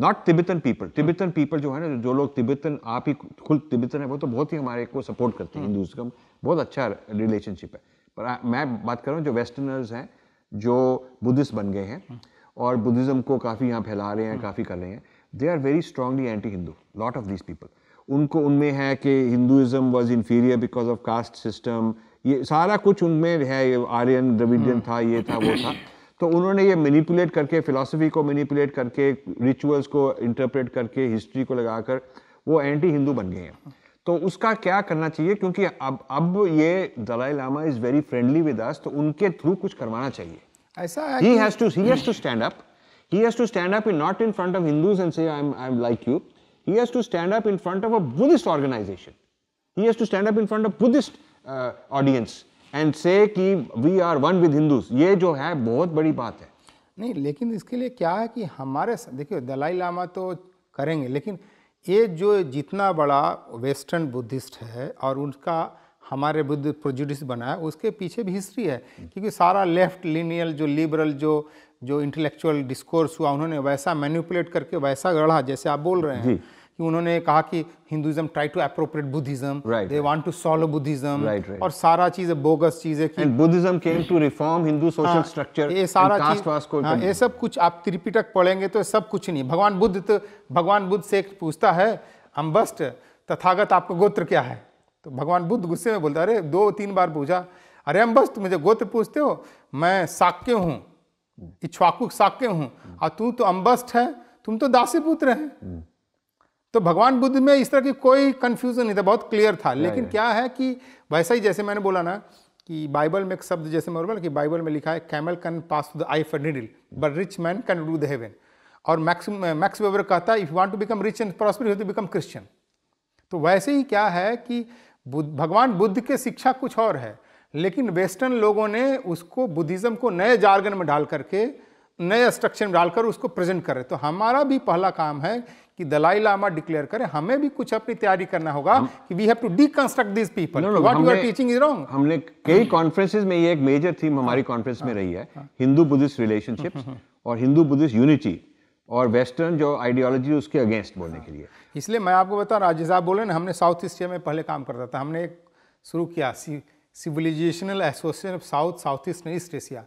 not Tibetan people Tibetan people जो है ना जो लोग तिब्बतन आप ही खुद तिब्बतन है वो तो बहुत ही हमारे को सपोर्ट करते हैं हिंदूज हाँ। का बहुत अच्छा रिलेशनशिप है पर आ, मैं बात कर रहा हूँ जो वेस्टर्नर्स हैं जो बुद्धिस्ट बन गए हैं हाँ। और बुद्धिज़्म को काफ़ी यहाँ फैला रहे हैं हाँ। काफ़ी कर रहे हैं they are very strongly anti Hindu lot of this people उनको उनमें है कि Hinduism was inferior because of caste system ये सारा कुछ उनमें है आर्यन द्रविडियन था ये था वो था तो उन्होंने ये मैनिपुलेट करके फिलासफी को मैनिपुलेट करके रिचुअल्स को इंटरप्रेट करके हिस्ट्री को लगा कर वो एंटी हिंदू बन गए हैं तो उसका क्या करना चाहिए क्योंकि अब अब ये Dalai Lama is very friendly with us तो उनके थ्रू कुछ करवाना चाहिए ऐसा ही has to he has to stand up he has to stand up in not in front of Hindus and say I am I am like you he has to stand up in front of a Buddhist organisation he has to stand up in front of Buddhist audience and say कि we are one with Hindus ये जो है बहुत बड़ी बात है नहीं लेकिन इसके लिए क्या है कि हमारे देखिए दलाई लामा तो करेंगे लेकिन ये जो जितना बड़ा वेस्टर्न बुद्धिस्ट है और उनका हमारे बुद्ध प्रोजुडिस बना है उसके पीछे भी हिस्ट्री है क्योंकि सारा लेफ्ट लिनियल जो लिबरल जो जो इंटेलेक्चुअल डिस्कोर्स हुआ उन्होंने वैसा मैन्यूपुलेट करके वैसा गढ़ा जैसे आप बोल रहे हैं कि उन्होंने कहा कि Hinduism try to appropriate Buddhism they want to solve Buddhism और सारा चीज बोगस चीज है कि Buddhism came to reform Hindu social structure ये सारा चीज हाँ, ये सब कुछ आप त्रिपिटक पढ़ेंगे तो सब कुछ नहीं भगवान बुद्ध तो भगवान बुद्ध से पूछता है अम्बस्ट तथागत आपका गोत्र क्या है तो भगवान बुद्ध गुस्से में बोलता अरे दो तीन बार पूछा अरे अम्बस्ट मुझे गोत्र पूछते हो मैं साक्य हूँ इच्छवाकु साक्य हूँ और तू तो अम्बस्ट है तुम तो दासी पुत्र हैं हम्म। तो भगवान बुद्ध में इस तरह की कोई कन्फ्यूज़न नहीं था बहुत क्लियर था लेकिन क्या है कि वैसा ही जैसे मैंने बोला ना कि बाइबल में एक शब्द जैसे मैं बोला कि बाइबल में लिखा है camel can pass to the eye for needle but rich man can do the heaven और मैक्स मैक्स वेबर कहता है if want want to become rich and prosper you to become Christian तो वैसे ही क्या है कि बुद्ध भगवान बुद्ध के शिक्षा कुछ और है लेकिन वेस्टर्न लोगों ने उसको बुद्धिज़्म को नए जार्गन में डाल करके नए स्ट्रक्चर में डालकर उसको प्रेजेंट कर रहे तो हमारा भी पहला काम है कि दलाई लामा डिक्लेयर करें हमें भी कुछ अपनी तैयारी करना होगा कि we have to deconstruct this people what you are teaching is wrong हमने कई कॉन्फ्रेंसेस में ये एक मेजर थीम हमारी कॉन्फ्रेंस हाँ, में हाँ, रही है हिंदू बुद्धिस्ट रिलेशनशिप्स और हिंदू बुद्धिस्ट यूनिटी और वेस्टर्न जो आइडियोलॉजी उसके अगेंस्ट बोलने हाँ। के लिए इसलिए मैं आपको बता रहा हूँ साहब बोले ना हमने साउथ एशिया में पहले काम करता था हमने एक शुरू किया civilisational association of south south east east Asia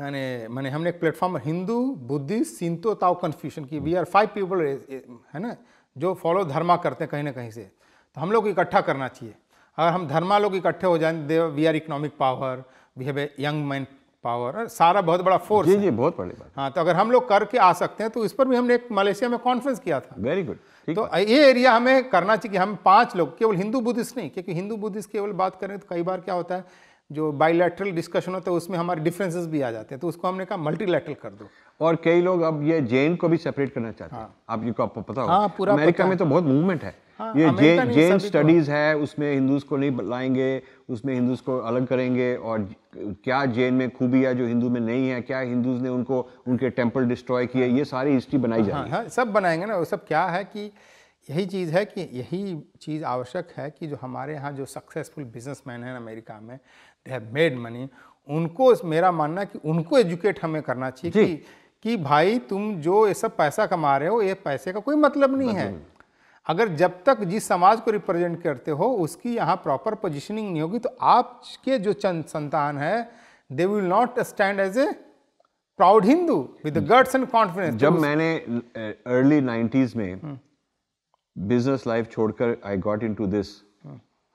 यानी मैंने हमने एक platform Hindu Buddhist Shinto Tao Confucian की वी आर फाइव पीपल है ना जो फॉलो धर्मा करते हैं कहीं ना कहीं से तो हम लोग को इकट्ठा करना चाहिए अगर हम धर्मा लोग इकट्ठे हो जाए they we are economic power we have a young man power सारा बहुत बड़ा फोर्स जी जी बहुत बड़ी बात हाँ तो अगर हम लोग करके आ सकते हैं तो इस पर भी हमने एक मलेशिया में कॉन्फ्रेंस किया था वेरी गुड तो ये एरिया हमें करना चाहिए कि हम पांच लोग केवल हिंदू बुद्धिस्ट नहीं क्योंकि हिंदू बुद्धिस्ट केवल बात करें तो कई बार क्या होता है जो बायोलैटरल डिस्कशन होता है उसमें हमारे डिफरेंसेस भी आ जाते हैं तो उसको हमने कहा मल्टीलेटरल कर दो और कई लोग अब ये जेन को भी सेपरेट करना चाहते हैं हाँ। आप पता हाँ, पूरा अमेरिका में तो बहुत मूवमेंट है हाँ, ये जे, जेन स्टडीज है उसमें हिंदूज को नहीं लाएंगे उसमें हिंदूज को अलग करेंगे और क्या जेन में खूबी है जो हिंदू में नहीं है क्या हिंदूज ने उनको उनके टेम्पल डिस्ट्रॉय किए ये सारी हिस्ट्री बनाई जाएगी हाँ, हाँ, सब बनाएंगे ना वो सब क्या है कि यही चीज़ है कि यही चीज़ आवश्यक है कि जो हमारे यहाँ जो सक्सेसफुल बिजनेसमैन हैं अमेरिका में हैव मेड मनी उनको मेरा मानना कि उनको एजुकेट हमें करना चाहिए कि कि भाई तुम जो ये सब पैसा कमा रहे हो ये पैसे का कोई मतलब नहीं है मतलब अगर जब तक जिस समाज को रिप्रेजेंट करते हो उसकी यहाँ प्रॉपर पोजिशनिंग नहीं होगी तो आपके जो चंद संतान है they will not stand as a proud Hindu with guts and confidence जब तो मैंने अर्ली नाइन्टीज में बिजनेस हम्म। लाइफ छोड़कर I got in to this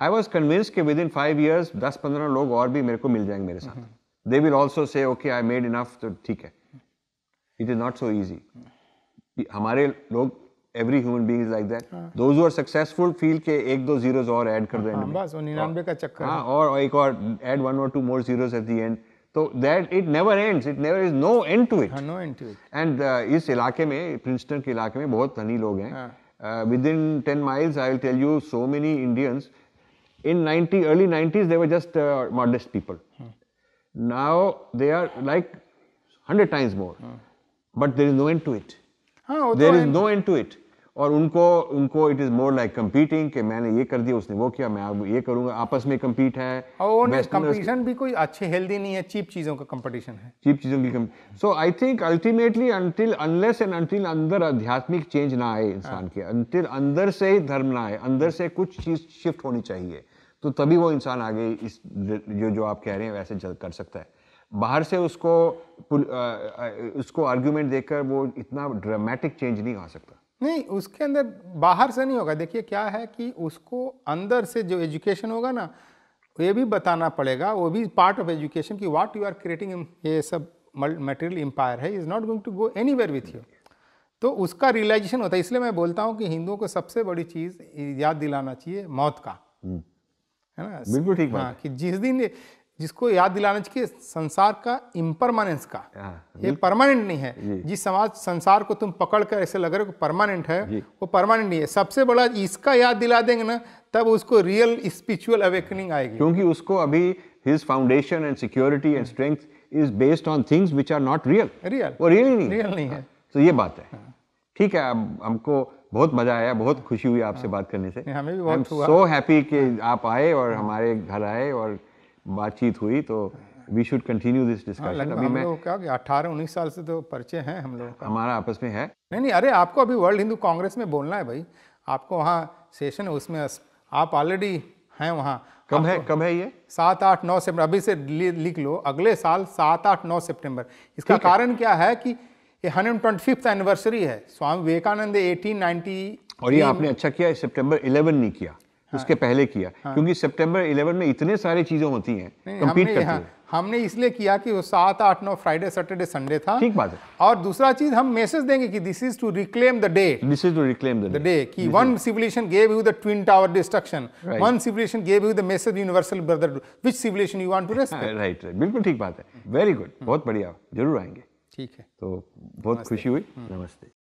I was convince कि विद इन फाइव ईयर्स दस पंद्रह लोग और भी मेरे को मिल जाएंगे मेरे साथ they will also say okay I made enough तो ठीक है it is not so easy हमारे लोग every human being like that those are successful feel के एक दो जीरोस और एड कर दें हाँ, बस 99 का चक्कर हां और एक और ऐड वन और two more zeros at the end तो that it never ends it never is no end to it no end to it and इस इलाके में प्रिंसटन के इलाके में बहुत धनी लोग हैं within ten miles I will tell you so many Indians in 90 early 90s they were just uh, modest people hmm. now they are like 100 times more hmm. but there is no end to it हाँ, तो there is no end to it और उनको उनको it is more like competing कि मैंने ये कर दिया उसने वो किया मैं अब ये करूंगा आपस में कम्पीट है और कंपटीशन भी कोई अच्छे हेल्दी नहीं है चीप चीज़ों का कंपटीशन है चीप चीज़ों की so I think ultimately until unless and until अंदर आध्यात्मिक चेंज ना आए इंसान हाँ। के अंटिल अंदर से ही धर्म ना आए अंदर से कुछ चीज़ शिफ्ट होनी चाहिए तो तभी वो इंसान आगे इस जो जो आप कह रहे हैं वैसे जल कर सकता है बाहर से उसको उसको आर्ग्यूमेंट देकर वो इतना ड्रामेटिक चेंज नहीं आ सकता नहीं उसके अंदर बाहर से नहीं होगा देखिए क्या है कि उसको अंदर से जो एजुकेशन होगा ना ये भी बताना पड़ेगा वो भी पार्ट ऑफ एजुकेशन कि व्हाट यू आर क्रिएटिंग ये सब मटेरियल एम्पायर है is not going to go anywhere with you तो उसका रियलाइजेशन होता है इसलिए मैं बोलता हूँ कि हिंदुओं को सबसे बड़ी चीज़ याद दिलाना चाहिए मौत का हम्म। है ना बिल्कुल ठीक हाँ, कि जिस दिन जिसको याद दिलाना चाहिए संसार का इम्परमानेंस का हाँ, ये परमानेंट नहीं है जिस समाज संसार को तुम पकड़ कर ऐसे लग रहे हो परमानेंट है वो परमानेंट नहीं है सबसे बड़ा इसका याद दिला देंगे ना तब उसको रियल स्पिरिचुअल अवेकनिंग आएगी क्योंकि उसको अभी his foundation and security and strength is based on things which are not real real वो रियल नहीं रियल नहीं है हाँ। तो ये बात है हाँ। ठीक है अब हमको बहुत मजा आया बहुत खुशी हुई आपसे हाँ। बात करने से हमें भी बहुत सो हैप्पी कि हाँ। आप आए और हाँ। हमारे घर आए और बातचीत हुई तो we should continue this discussion अभी मैं क्या अठारह उन्नीस साल से तो पर्चे हैं हम लोग हमारा आपस में है नहीं नहीं अरे आपको अभी वर्ल्ड हिंदू कांग्रेस में बोलना है भाई आपको वहाँ सेशन है उसमें आप ऑलरेडी हैं वहाँ कब है कब है ये सात आठ नौ सितंबर अभी से लिख लो अगले साल सात आठ नौ सितंबर इसका कारण क्या है कि ये हंड्रेड ट्वेंटी फिफ्थ एनिवर्सरी है स्वामी विवेकानंद एटीन नाइनटी और ये आपने अच्छा किया सितंबर 11 नहीं किया हाँ, उसके पहले किया हाँ, क्योंकि सितंबर 11 में इतने सारे चीजें होती हैं है। हमने इसलिए किया कि वो सात आठ नौ फ्राइडे सैटरडे संडे था ठीक बात है और दूसरा चीज हम मैसेज देंगे कि this is to reclaim the day this is to reclaim the day कि one civilisation gave you the twin tower destruction one civilisation gave you the message universal brother which civilisation you want to rest right right बिल्कुल ठीक बात है very good बहुत बढ़िया जरूर आएंगे ठीक है तो बहुत खुशी हुई हम्म। नमस्ते